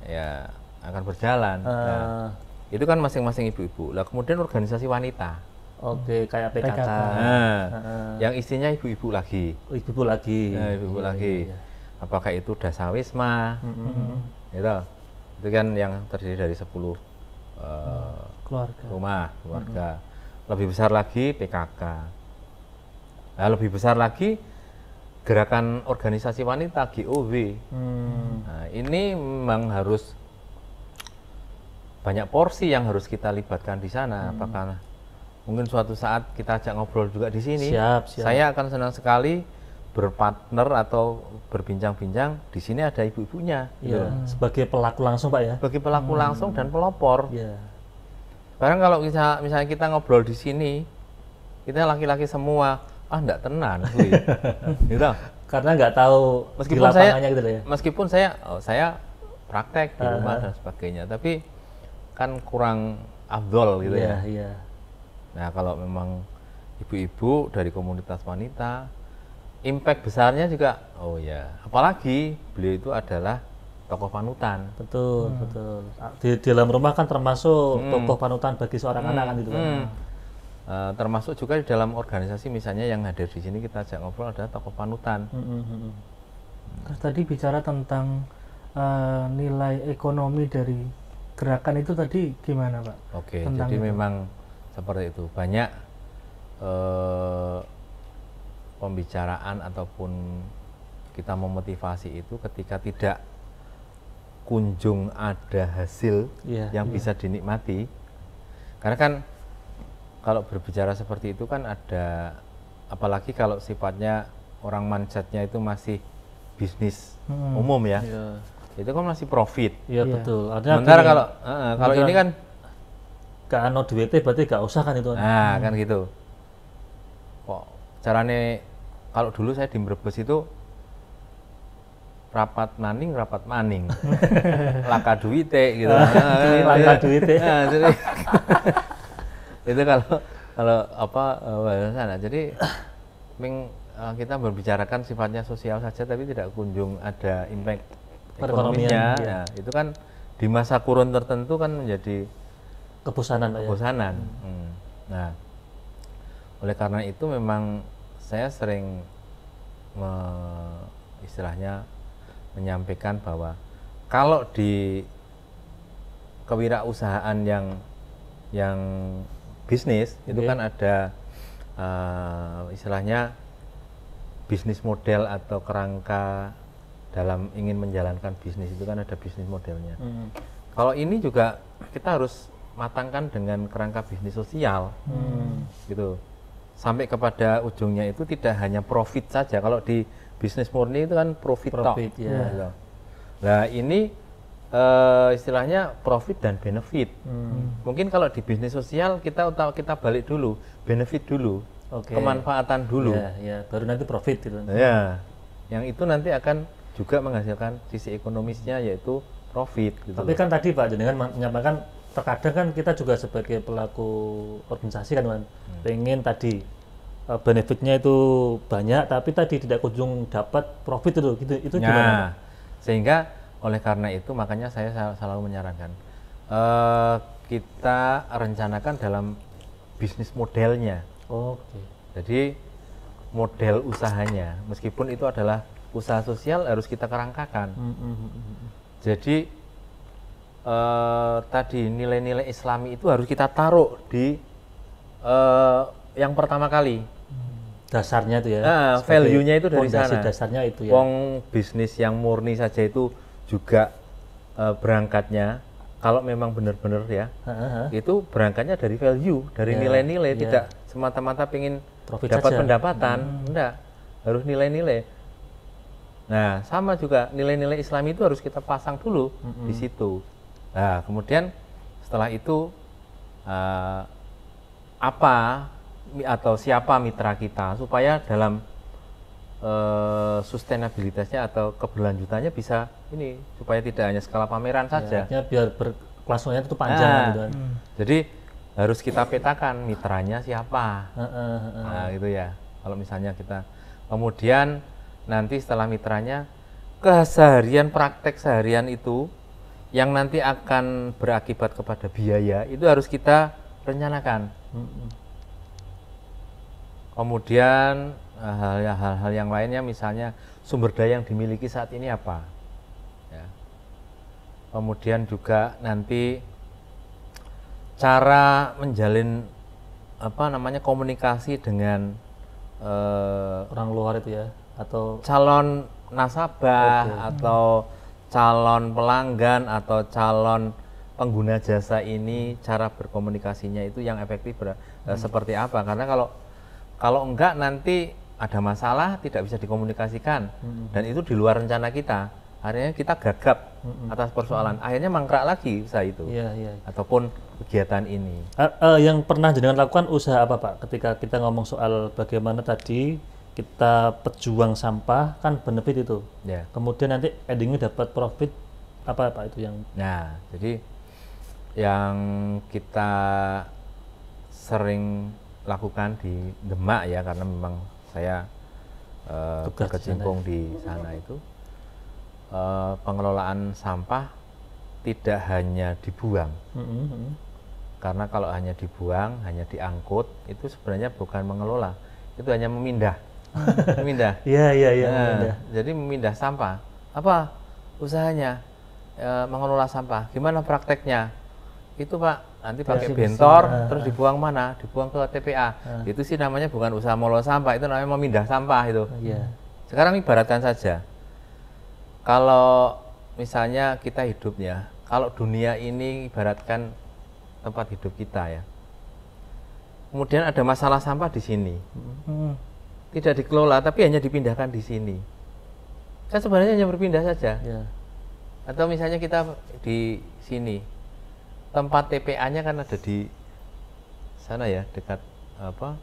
ya akan berjalan. Uh. Nah, itu kan masing-masing ibu-ibu. Lah kemudian organisasi wanita. Oke, okay, kayak PKK. PKK. Nah, uh. Ah. Yang isinya ibu-ibu lagi. Oh, ibu-ibu lagi. Nah, ibu-ibu iya, lagi. Iya. iya. Apakah itu dasawisma? Mm -hmm. Itu. Itu kan yang terdiri dari 10 uh, eh, keluarga. Rumah, keluarga. Mm -hmm. Lebih besar lagi PKK. Nah, lebih besar lagi gerakan organisasi wanita GOW. Hmm. Nah, ini memang harus banyak porsi yang harus kita libatkan di sana. Hmm. Apakah mungkin suatu saat kita ajak ngobrol juga di sini? Siap, siap. Saya akan senang sekali berpartner atau berbincang-bincang di sini ada ibu-ibunya. ya, Sebagai pelaku langsung, Pak ya. Sebagai pelaku hmm. langsung dan pelopor. ya. Barang kalau misalnya, misalnya kita ngobrol di sini, kita laki-laki semua ah nggak tenan kui. gitu. Karena nggak tahu meskipun saya, gitu ya. Meskipun saya oh, saya praktek di ah. rumah uh -huh. dan sebagainya, tapi kan kurang abdol gitu yeah, ya. Yeah. Iya. Nah, kalau memang ibu-ibu dari komunitas wanita impact besarnya juga oh ya apalagi beliau itu adalah tokoh panutan betul hmm. betul di, di dalam rumah kan termasuk hmm. tokoh panutan bagi seorang hmm. anak kan gitu kan hmm. Uh, termasuk juga di dalam organisasi misalnya yang hadir di sini kita ajak ngobrol ada tokoh panutan. Mm -hmm. Terus tadi bicara tentang uh, nilai ekonomi dari gerakan itu tadi gimana pak? Oke, okay, jadi itu. memang seperti itu banyak uh, pembicaraan ataupun kita memotivasi itu ketika tidak kunjung ada hasil yeah, yang yeah. bisa dinikmati karena kan kalau berbicara seperti itu kan ada apalagi kalau sifatnya orang mindsetnya itu masih bisnis hmm. umum ya yeah. itu kan masih profit iya yeah, betul Artinya sementara kalau uh, kalau ini kan ke ano duitnya berarti gak usah kan itu nah hmm. kan gitu kok carane kalau dulu saya di Brebes itu rapat maning rapat maning laka duwite gitu laka duwite nah, itu kalau kalau apa eh, sana. Jadi ming eh, kita berbicarakan sifatnya sosial saja tapi tidak kunjung ada impact ekonominya. Ya. itu kan di masa kurun tertentu kan menjadi kebosanan. Kebosanan. Ya. Hmm. hmm. Nah, oleh karena itu memang saya sering me, istilahnya menyampaikan bahwa kalau di kewirausahaan yang yang bisnis okay. itu iya. kan ada uh, istilahnya bisnis model atau kerangka dalam ingin menjalankan bisnis itu kan ada bisnis modelnya. Hmm. Kalau ini juga kita harus matangkan dengan kerangka bisnis sosial, hmm. gitu. Sampai kepada ujungnya itu tidak hanya profit saja. Kalau di bisnis murni itu kan profit, profit Ya. Nah ini uh, istilahnya profit dan benefit. Hmm. Mungkin kalau di bisnis sosial kita kita balik dulu, benefit dulu, okay. kemanfaatan dulu. Ya, ya, baru nanti profit gitu. Ya. Yang itu nanti akan juga menghasilkan sisi ekonomisnya yaitu profit gitu. Tapi kan tadi Pak dengan menyampaikan terkadang kan kita juga sebagai pelaku organisasi kan, hmm. pengen tadi eh, benefitnya itu banyak tapi tadi tidak kunjung dapat profit itu gitu itu ya. gimana? Sehingga oleh karena itu makanya saya selalu menyarankan uh, kita rencanakan dalam bisnis modelnya. Oh, Oke. Okay. Jadi model usahanya, meskipun itu adalah usaha sosial harus kita kerangkakan. Mm -hmm. Jadi uh, tadi nilai-nilai Islami itu harus kita taruh di uh, yang pertama kali dasarnya itu ya. Nah, value-nya itu dari sana. Dasarnya itu ya. Wong bisnis yang murni saja itu juga uh, berangkatnya kalau memang benar-benar ya, uh-huh. itu berangkatnya dari value, dari nilai ya, nilai-nilai, yeah. tidak semata-mata pengen Profit dapat saja. pendapatan, hmm. enggak, harus nilai-nilai. Nah, sama juga nilai-nilai Islam itu harus kita pasang dulu mm-hmm. di hmm. situ. Nah, kemudian setelah itu uh, apa atau siapa mitra kita supaya dalam uh, eh, sustainabilitasnya atau keberlanjutannya bisa ini supaya tidak hanya skala pameran ya, saja. Ya, biar berkelasnya itu panjang nah, gitu kan. Hmm. Jadi harus kita petakan mitranya siapa. Uh, uh, uh, uh. Nah, gitu ya. Kalau misalnya kita kemudian nanti setelah mitranya keseharian praktek seharian itu yang nanti akan berakibat kepada biaya itu harus kita rencanakan. Hmm, hmm. Kemudian Ya, hal-hal yang lainnya misalnya sumber daya yang dimiliki saat ini apa ya. kemudian juga nanti cara menjalin apa namanya komunikasi dengan uh, orang luar itu ya atau calon nasabah okay. atau calon pelanggan atau calon pengguna jasa ini cara berkomunikasinya itu yang efektif ber, eh, hmm. seperti apa karena kalau kalau enggak nanti ada masalah tidak bisa dikomunikasikan hmm. dan itu di luar rencana kita akhirnya kita gagap hmm. atas persoalan akhirnya mangkrak lagi usaha itu yeah, yeah. ataupun kegiatan ini uh, uh, yang pernah jenengan lakukan usaha apa pak ketika kita ngomong soal bagaimana tadi kita pejuang sampah kan benefit itu ya. kemudian nanti endingnya dapat profit apa pak itu yang nah jadi yang kita sering lakukan di Demak ya karena memang saya uh, berkecimpung ya? di sana itu uh, pengelolaan sampah tidak hanya dibuang mm-hmm, mm-hmm. karena kalau hanya dibuang hanya diangkut itu sebenarnya bukan mengelola itu hanya memindah memindah ya iya, iya, iya nah, memindah. jadi memindah sampah apa usahanya e, mengelola sampah gimana prakteknya itu pak nanti pakai iya, bentor bisa, terus ah. dibuang mana dibuang ke TPA ah. itu sih namanya bukan usaha molo sampah itu namanya memindah sampah itu yeah. Oh, iya. sekarang ibaratkan saja kalau misalnya kita hidupnya kalau dunia ini ibaratkan tempat hidup kita ya kemudian ada masalah sampah di sini hmm. tidak dikelola tapi hanya dipindahkan di sini saya kan sebenarnya hanya berpindah saja yeah. atau misalnya kita di sini tempat TPA-nya kan ada di sana ya, dekat apa?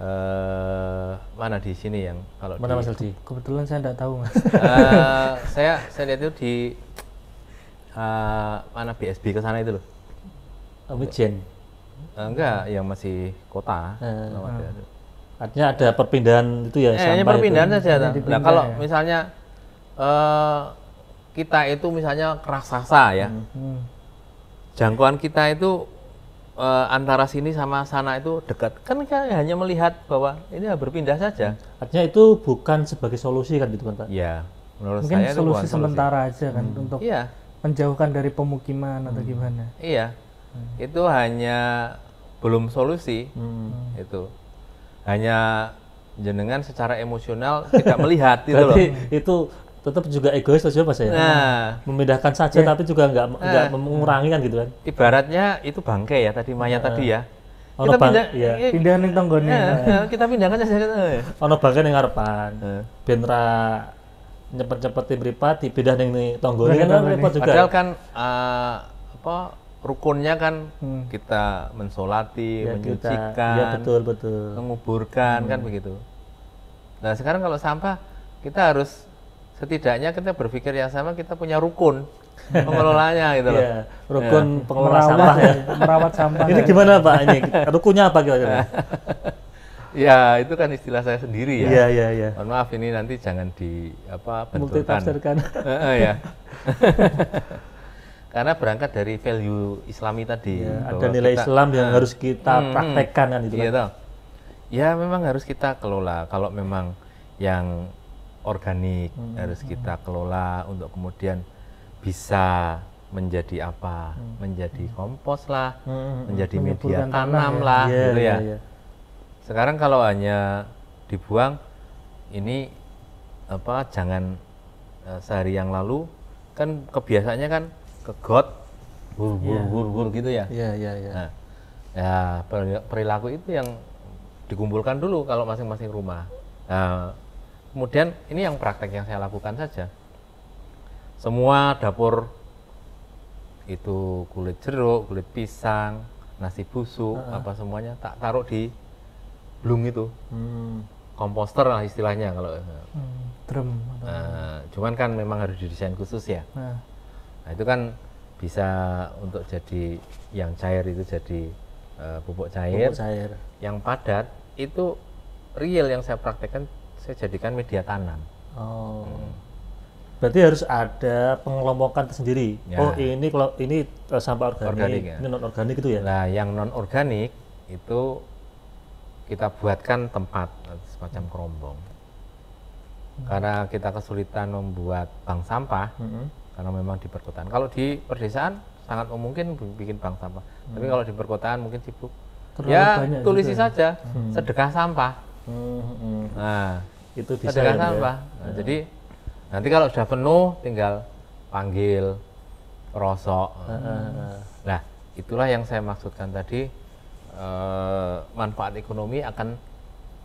Uh, mana di sini yang kalau mana di, Mas Aldi? Kebetulan saya tidak tahu Mas. Uh, saya saya lihat itu di uh, mana BSB ke sana itu loh. Wijen. Oh, uh, enggak, yang masih kota. Uh, uh. Artinya ada perpindahan itu ya. Eh, perpindahan itu. saja. Nah, kalau ya. misalnya uh, kita itu misalnya raksasa ya. Hmm. hmm jangkauan kita itu e, antara sini sama sana itu dekat. Kan kita hanya melihat bahwa ini berpindah saja. Artinya itu bukan sebagai solusi kan gitu kan Pak? Iya. Menurut Mungkin saya solusi itu sementara solusi. aja kan hmm. untuk iya. menjauhkan dari pemukiman hmm. atau gimana. Iya. Hmm. Itu hanya belum solusi. Hmm. Itu. Hanya jenengan secara emosional tidak melihat itu loh. itu tetap juga egois aja mas ya. Nah, memindahkan saja yeah. tapi juga nggak nah. nggak mengurangi kan gitu kan. Ibaratnya itu bangke ya tadi Maya nah. tadi ya. Ono kita bang, pindah, yang pindah ning tanggone. Nah, kita pindahkan saja. Ono bangke ning ngarepan. Nah. Ben ra nyepet-nyepeti mripat dipindah ning tanggone kan repot juga. Padahal kan uh, apa rukunnya kan hmm. kita mensolati, ya, menyucikan, ya, betul, betul. menguburkan kan hmm. kan begitu. Nah sekarang kalau sampah kita harus setidaknya kita berpikir yang sama kita punya rukun pengelolanya gitu loh. Yeah, rukun yeah. Ya, pengelola merawat, sampah ya. Merawat sampah. Ini ya. gimana Pak ini? Rukunnya apa gitu kira Ya, itu kan istilah saya sendiri ya. Iya, iya, iya. Mohon maaf ini nanti jangan di apa ya. Karena berangkat dari value Islami tadi. Ya, ada nilai kita, Islam yang uh, harus kita hmm, hmm, praktekkan kan itu. Iya, kan? Ya, memang harus kita kelola. Kalau memang yang organik hmm. harus hmm. kita kelola untuk kemudian bisa menjadi apa hmm. menjadi hmm. kompos lah hmm. hmm menjadi media tanam ya. lah yeah, gitu ya yeah, iya. sekarang kalau hanya dibuang ini apa jangan uh, sehari yang lalu kan kebiasaannya kan ke got bur bur bur iya. bur gitu ya yeah, yeah, yeah. Nah, ya perilaku itu yang dikumpulkan dulu kalau masing-masing rumah nah, kemudian ini yang praktek yang saya lakukan saja semua dapur itu kulit jeruk kulit pisang nasi busuk uh -uh. apa semuanya tak taruh di blung itu hmm. komposter lah istilahnya kalau eh, hmm, drum uh, cuman kan memang harus didesain khusus ya nah. nah itu kan bisa untuk jadi yang cair itu jadi uh, pupuk cair, pupuk cair yang padat itu real yang saya praktekkan saya jadikan media tanam. Oh. Hmm. Berarti harus ada pengelompokan tersendiri. Ya. Oh, ini kalau ini e, sampah organik, organik ya. ini non organik itu ya. Nah, yang non organik itu kita buatkan tempat semacam hmm. kerombong. Hmm. Karena kita kesulitan membuat bank sampah hmm. karena memang di perkotaan. Kalau di perdesaan sangat mungkin bikin bank sampah. Hmm. Tapi kalau di perkotaan mungkin sibuk. Terlalu ya, tulisi ya? saja hmm. sedekah sampah Nah, itu bisa ya, Ya. Nah, jadi nanti kalau sudah penuh tinggal panggil rosok. Hmm. Nah, itulah yang saya maksudkan tadi eh, manfaat ekonomi akan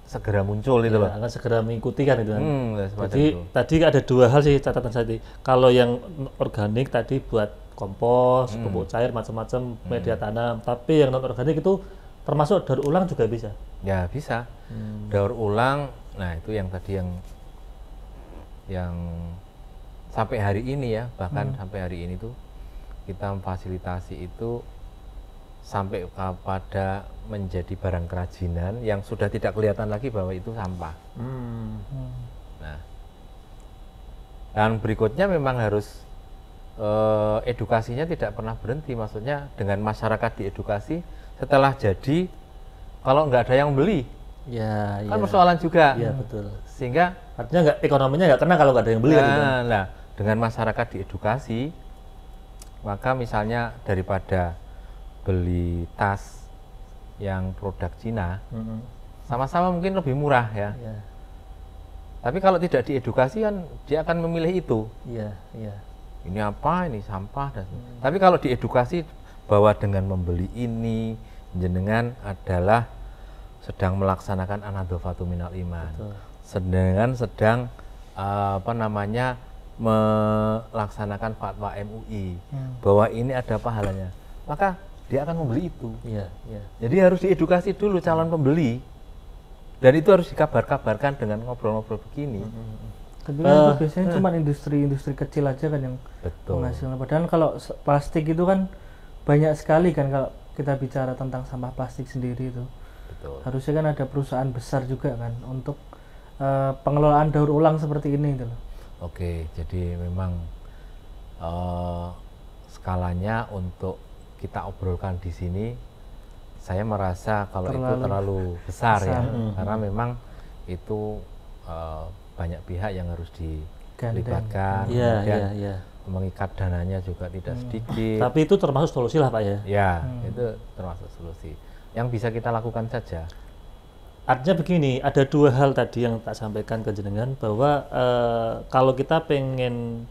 segera muncul itu ya, Akan segera mengikuti kan itu. Kan? Hmm, ya, Jadi itu. tadi ada dua hal sih catatan saya tadi. Kalau yang organik tadi buat kompos, hmm. pupuk cair macam-macam, hmm. media tanam. Tapi yang non organik itu termasuk daur ulang juga bisa ya bisa hmm. daur ulang nah itu yang tadi yang yang sampai hari ini ya bahkan hmm. sampai hari ini tuh kita memfasilitasi itu sampai kepada menjadi barang kerajinan yang sudah tidak kelihatan lagi bahwa itu sampah. Hmm. Nah, dan berikutnya memang harus eh, edukasinya tidak pernah berhenti, maksudnya dengan masyarakat diedukasi setelah jadi kalau nggak ada yang beli ya, kan ya. persoalan juga ya, betul. sehingga artinya nggak ekonominya nggak kena kalau nggak ada yang beli kan gitu. nah, gitu. nah dengan masyarakat diedukasi maka misalnya daripada beli tas yang produk Cina mm-hmm. sama-sama mungkin lebih murah ya yeah. tapi kalau tidak diedukasi kan dia akan memilih itu yeah, yeah. ini apa ini sampah dan mm. tapi kalau diedukasi bahwa dengan membeli ini jenengan adalah sedang melaksanakan anadofatu minal iman. Sedangkan sedang eh, apa namanya melaksanakan fatwa MUI hmm. Ya. bahwa ini ada pahalanya. Maka dia akan membeli itu. Ya, ya. Jadi harus diedukasi dulu calon pembeli dan itu harus dikabar-kabarkan dengan ngobrol-ngobrol begini. Hmm. Tapi kan uh, biasanya uh. cuma industri-industri kecil aja kan yang Betul. menghasilkan. Padahal kalau plastik itu kan banyak sekali kan kalau kita bicara tentang sampah plastik sendiri itu. Betul. harusnya kan ada perusahaan besar juga kan untuk uh, pengelolaan daur ulang seperti ini itu loh oke jadi memang uh, skalanya untuk kita obrolkan di sini saya merasa kalau terlalu itu terlalu besar, besar. ya hmm. karena memang itu uh, banyak pihak yang harus dilibatkan ya, ya, ya. mengikat dananya juga tidak hmm. sedikit tapi itu termasuk solusi lah pak ya ya hmm. itu termasuk solusi yang bisa kita lakukan saja? Artinya begini, ada dua hal tadi yang tak sampaikan ke jenengan bahwa eh, kalau kita pengen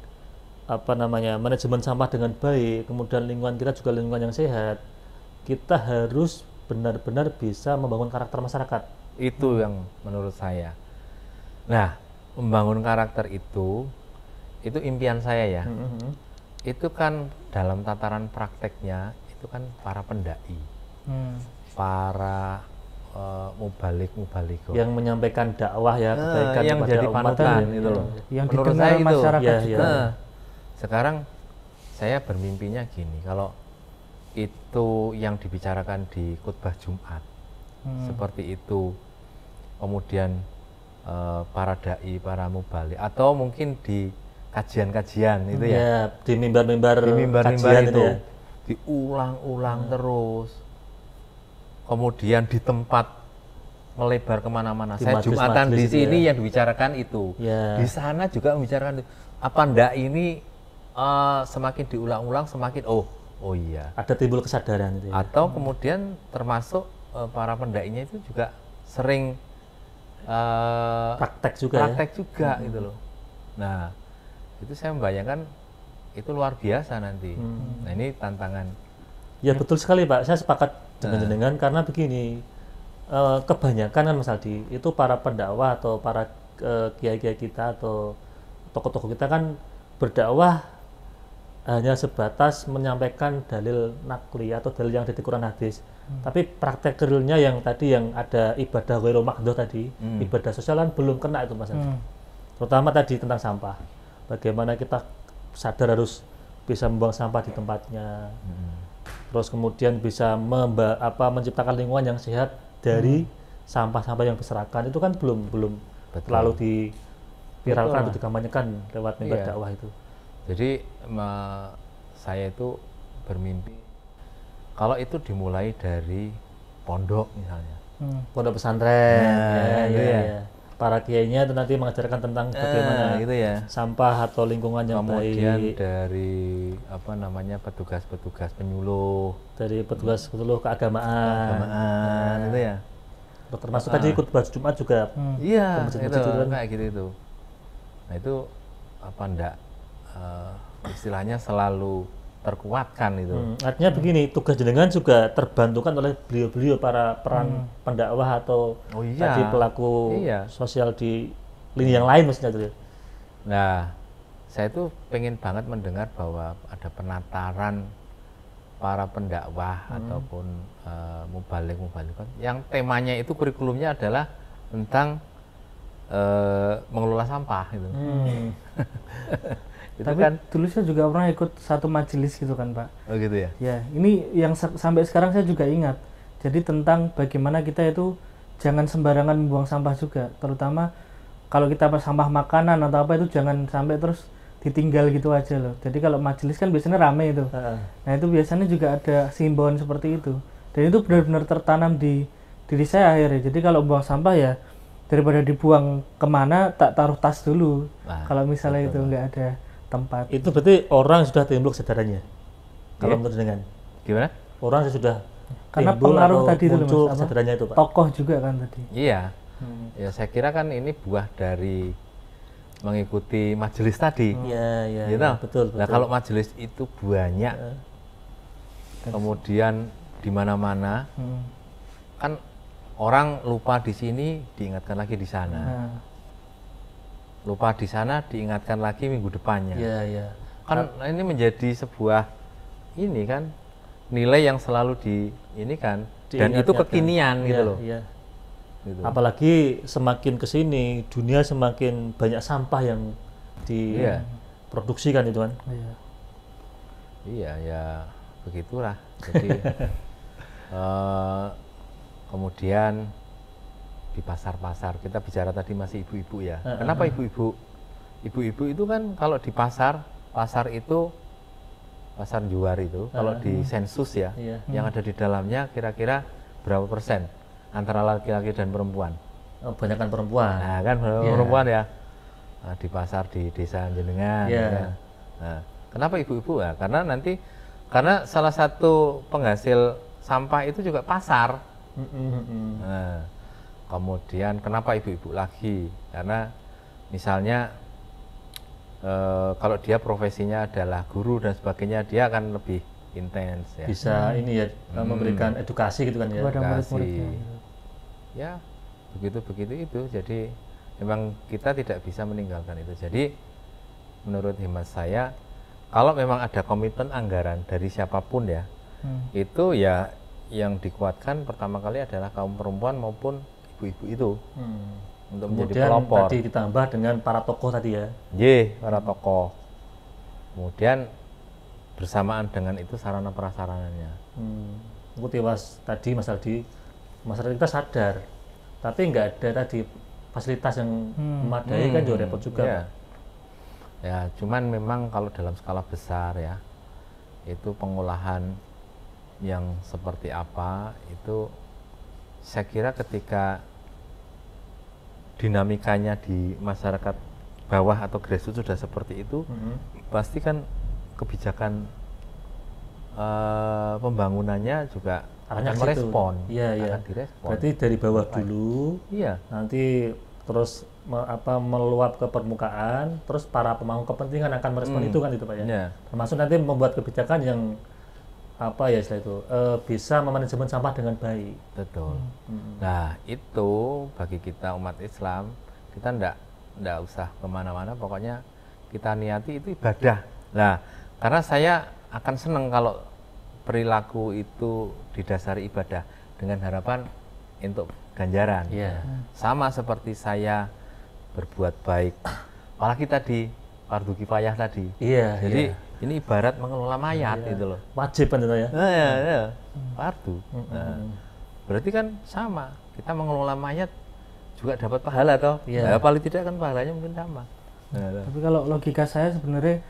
apa namanya manajemen sampah dengan baik, kemudian lingkungan kita juga lingkungan yang sehat, kita harus benar-benar bisa membangun karakter masyarakat. Itu hmm. yang menurut saya. Nah, membangun karakter itu, itu impian saya ya. Hmm. hmm, hmm. Itu kan dalam tataran prakteknya itu kan para pendai. Hmm para uh, mubalik yang menyampaikan dakwah ya ah, kebaikan yang kepada jadi panutan itu loh. Iya. Yang Menurut itu, masyarakat ya, juga. Ya. Sekarang saya bermimpinya gini, kalau itu yang dibicarakan di khutbah Jumat hmm. seperti itu kemudian uh, para dai para mubalik atau mungkin di kajian-kajian itu ya, ya di mimbar-mimbar di mimbar-mimbar itu, itu ya. diulang-ulang hmm. terus kemudian di tempat melebar kemana-mana. Saya Jumatan di sini ya. yang dibicarakan itu. Ya. Di sana juga membicarakan itu. Apa ndak ini uh, semakin diulang-ulang semakin oh oh iya. Ada timbul kesadaran itu. Ya. Atau hmm. kemudian termasuk uh, para pendainya itu juga sering uh, praktek juga. Ya? Praktek ya? juga hmm. gitu loh. Nah itu saya membayangkan itu luar biasa nanti. Hmm. Nah ini tantangan. Ya betul sekali Pak. Saya sepakat Nah. jenengan karena begini uh, kebanyakan kan Mas Aldi itu para pendakwah atau para eh, kiai-kiai kita atau tokoh-tokoh kita kan berdakwah hanya sebatas menyampaikan dalil nakli atau dalil yang ada di Quran hadis. Hmm. Tapi praktek realnya yang tadi yang ada ibadah wero makdo tadi, hmm. ibadah sosial kan belum kena itu Mas Aldi. Hmm. Terutama tadi tentang sampah. Bagaimana kita sadar harus bisa membuang sampah di tempatnya. Hmm terus kemudian bisa memba apa menciptakan lingkungan yang sehat dari hmm. sampah-sampah hmm. yang berserakan itu kan belum belum Betul. terlalu dipiralkan atau dikampanyekan lewat media iya. dakwah itu. Jadi saya itu bermimpi kalau itu dimulai dari pondok misalnya. Hmm. Pondok pesantren. Ya, ya, ya, ya. Ya para kiainya itu nanti mengajarkan tentang eh, bagaimana eh, gitu ya. sampah atau lingkungan yang Kemudian baik. dari apa namanya petugas-petugas penyuluh. Dari petugas penyuluh keagamaan. Keagamaan gitu ya. itu ya. Termasuk tadi ikut ah. buat Jumat juga. Hmm. Iya, hmm. itu kan. kayak gitu itu. Nah itu apa ndak uh, istilahnya selalu terkuatkan itu. Hmm, artinya begini, tugas jenengan juga terbantukan oleh beliau-beliau para peran hmm. pendakwah atau oh, iya. tadi pelaku iya. sosial di lini yang lain maksudnya itu. Nah, saya itu pengen banget mendengar bahwa ada penataran para pendakwah hmm. ataupun uh, eh, mubalik mubalik yang temanya itu kurikulumnya adalah tentang uh, mengelola sampah gitu. Hmm. Itu Tapi kan dulu saya juga pernah ikut satu majelis gitu kan Pak. Oh gitu ya. Ya, ini yang sampai sekarang saya juga ingat. Jadi tentang bagaimana kita itu jangan sembarangan membuang sampah juga, terutama kalau kita sampah makanan atau apa itu jangan sampai terus ditinggal gitu aja loh. Jadi kalau majelis kan biasanya rame itu. Uh. Nah, itu biasanya juga ada simbol seperti itu. Dan itu benar-benar tertanam di diri saya akhirnya. Jadi kalau buang sampah ya daripada dibuang kemana tak taruh tas dulu. Nah, kalau misalnya betul. itu nggak ada tempat. Itu berarti orang sudah timbul kesadarannya. Yeah. Kalau iya. menurut dengan gimana? Orang sudah karena pengaruh tadi itu kesadarannya itu Pak. Tokoh juga kan tadi. Iya. Hmm. Ya saya kira kan ini buah dari mengikuti majelis tadi. Hmm. Iya, oh. iya. You gitu. ya, betul, betul. Nah, kalau majelis itu banyak ya. kemudian di mana-mana hmm. kan orang lupa di sini diingatkan lagi di sana. Nah lupa di sana diingatkan lagi minggu depannya. Iya, iya. Kan nah, ini menjadi sebuah ini kan nilai yang selalu di ini kan dan itu kekinian ya, gitu iya, loh. Iya. Gitu. Apalagi semakin ke sini dunia semakin banyak sampah yang iya. diproduksi kan itu kan. Iya. Iya, ya begitulah. Jadi uh, kemudian di pasar-pasar. Kita bicara tadi masih ibu-ibu ya. Uh, huh Kenapa ibu-ibu? Ibu-ibu itu kan kalau di pasar, pasar itu pasar juar itu kalau di sensus ya, uh-huh. yang ada di dalamnya kira-kira berapa persen antara laki-laki dan perempuan? Oh, banyakkan perempuan. Nah, kan yeah. perempuan ya. Nah, di pasar di desa jenengan yeah. ya. Kan? Nah, kenapa ibu-ibu ya? Karena nanti karena salah satu penghasil sampah itu juga pasar. Mm Nah, kemudian kenapa ibu-ibu lagi karena misalnya e, kalau dia profesinya adalah guru dan sebagainya dia akan lebih intens ya bisa hmm. ini ya eh, hmm. memberikan edukasi gitu kan ya kepada ya begitu begitu itu jadi memang kita tidak bisa meninggalkan itu jadi menurut hemat saya kalau memang ada komitmen anggaran dari siapapun ya hmm. itu ya yang dikuatkan pertama kali adalah kaum perempuan maupun ibu-ibu itu hmm. untuk menjadi pelopor. tadi ditambah dengan para tokoh tadi ya. Ye, para tokoh. Kemudian bersamaan dengan itu sarana prasarannya. Hmm. Aku tewas tadi Mas Aldi, masyarakat kita sadar, tapi nggak ada tadi fasilitas yang hmm. memadai kan, hmm. kan juga repot juga. Yeah. Ya, cuman memang kalau dalam skala besar ya, itu pengolahan yang seperti apa itu saya kira ketika dinamikanya di masyarakat bawah atau grassroots sudah seperti itu, mm-hmm. pasti kan kebijakan uh, pembangunannya juga akan merespon, iya, iya. akan iya. direspon. Berarti dari bawah dulu, iya. nanti terus me, apa meluap ke permukaan, terus para pemangku kepentingan akan merespon mm. itu kan itu pak ya. Yeah. Termasuk nanti membuat kebijakan yang apa ya setelah itu e, bisa memanajemen sampah dengan baik. Betul. Hmm. Nah itu bagi kita umat Islam kita ndak ndak usah kemana-mana pokoknya kita niati itu ibadah. Nah karena saya akan senang kalau perilaku itu didasari ibadah dengan harapan untuk ganjaran. Yeah. Sama seperti saya berbuat baik. Apalagi tadi fardu kifayah tadi. Iya. Yeah, Jadi yeah ini ibarat mengelola mayat ya. itu loh wajib kan ya eh, ya, hmm. ya. fardu hmm. nah, hmm, hmm. berarti kan sama kita mengelola mayat juga dapat pahala toh Ya, nah, paling tidak kan pahalanya mungkin sama nah, tapi kalau logika saya sebenarnya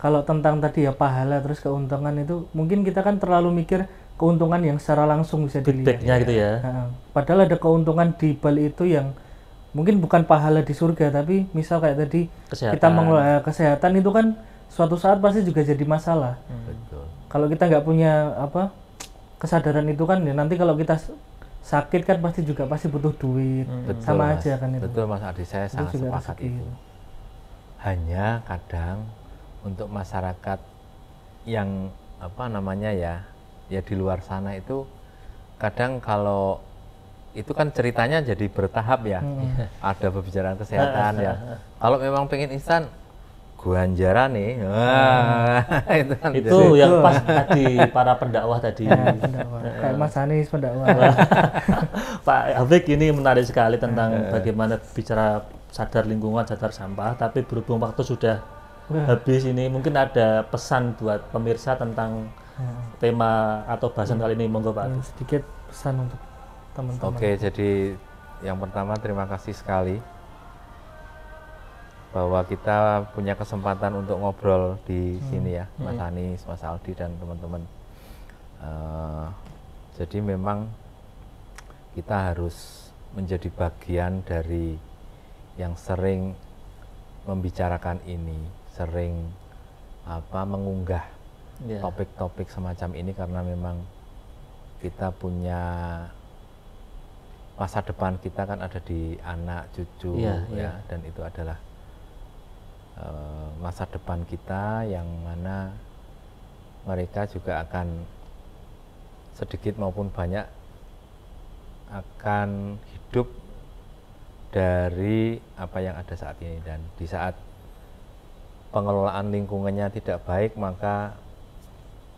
kalau tentang tadi ya pahala terus keuntungan itu mungkin kita kan terlalu mikir keuntungan yang secara langsung bisa dilihat ya. gitu ya nah, padahal ada keuntungan di balik itu yang mungkin bukan pahala di surga tapi misal kayak tadi kesehatan. kita mengelola eh, kesehatan itu kan suatu saat pasti juga jadi masalah. Hmm. Kalau kita nggak punya apa kesadaran itu kan ya nanti kalau kita sakit kan pasti juga pasti butuh duit. Hmm. Betul, Sama mas, aja kan itu. Betul Mas Adi, saya itu sangat sepakat itu. Hanya kadang untuk masyarakat yang apa namanya ya, ya di luar sana itu kadang kalau itu kan ceritanya jadi bertahap ya. Hmm. Ada pembicaraan kesehatan ya. Kalau memang pengen instan Guanjarane. Wah, itu, kan itu yang pas tadi para pendakwah tadi. Ya, pendakwah. Kayak Mas Anies pendakwah. Pak Abik ini menarik sekali tentang nah. bagaimana bicara sadar lingkungan, sadar sampah, tapi berhubung waktu sudah habis ini mungkin ada pesan buat pemirsa tentang nah. tema atau bahasan kali ini monggo Pak. Sedikit pesan untuk teman-teman. Oke, jadi yang pertama terima kasih sekali bahwa kita punya kesempatan untuk ngobrol di hmm. sini ya, hmm. Mas Anies Mas Aldi dan teman-teman. Uh, jadi memang kita harus menjadi bagian dari yang sering membicarakan ini, sering apa mengunggah ya. topik-topik yeah. semacam ini karena memang kita punya masa depan kita kan ada di anak, cucu yeah, ya yeah. Ya. dan itu adalah Eh, masa depan kita yang mana mereka juga akan sedikit maupun banyak akan hidup dari apa yang ada saat ini dan di saat pengelolaan lingkungannya tidak baik maka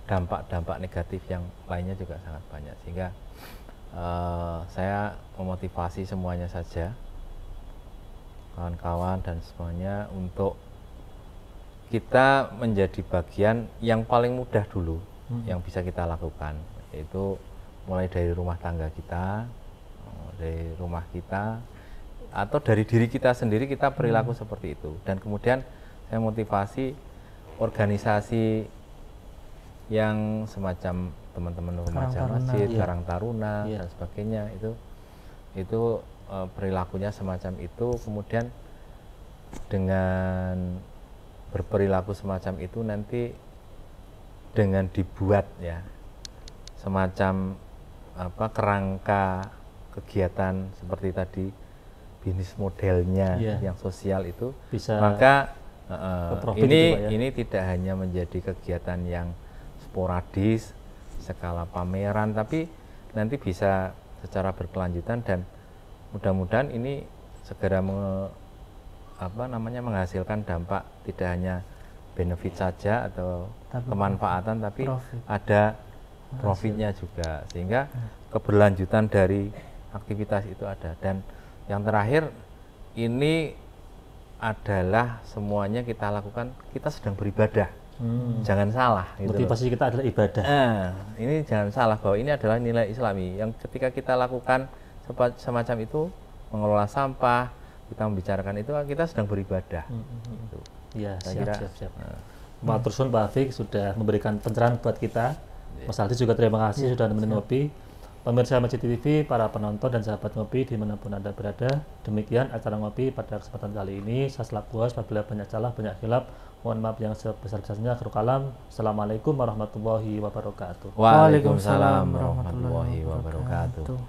dampak-dampak negatif yang lainnya juga sangat banyak sehingga uh, saya memotivasi semuanya saja kawan-kawan dan semuanya untuk kita menjadi bagian yang paling mudah dulu hmm. yang bisa kita lakukan yaitu mulai dari rumah tangga kita eh, dari rumah kita atau dari diri kita sendiri kita perilaku hmm. seperti itu dan kemudian saya motivasi organisasi yang semacam teman-teman rumah -teman masjid, iya. Karang Taruna iya. dan sebagainya itu itu eh, perilakunya semacam itu kemudian dengan berperilaku semacam itu nanti dengan dibuat ya semacam apa kerangka kegiatan seperti tadi bisnis modelnya yeah. yang sosial itu bisa maka uh, ini gitu, ya. ini tidak hanya menjadi kegiatan yang sporadis skala pameran tapi nanti bisa secara berkelanjutan dan mudah-mudahan ini segera apa namanya menghasilkan dampak tidak hanya benefit saja atau tapi kemanfaatan tapi profit. ada profitnya juga sehingga hmm. keberlanjutan dari aktivitas itu ada dan yang terakhir ini adalah semuanya kita lakukan kita sedang beribadah hmm. jangan salah gitu motivasi loh. kita adalah ibadah eh, ini jangan salah bahwa ini adalah nilai islami yang ketika kita lakukan semacam itu mengelola sampah kita membicarakan itu kita sedang beribadah. Mm hmm, Ya, Saya siap, kira, siap, siap. Uh, eh, Matur Sun Pak Afik sudah memberikan pencerahan buat kita. Iya. Mas Aldi juga terima kasih ya, sudah nemenin ngopi. Pemirsa Masjid TV, para penonton dan sahabat ngopi dimanapun Anda berada, demikian acara ngopi pada kesempatan kali ini. Saya selaku host, apabila banyak salah, banyak hilap, mohon maaf yang sebesar-besarnya. Akhirul kalam, Assalamualaikum warahmatullahi wabarakatuh. Waalaikumsalam warahmatullahi wabarakatuh.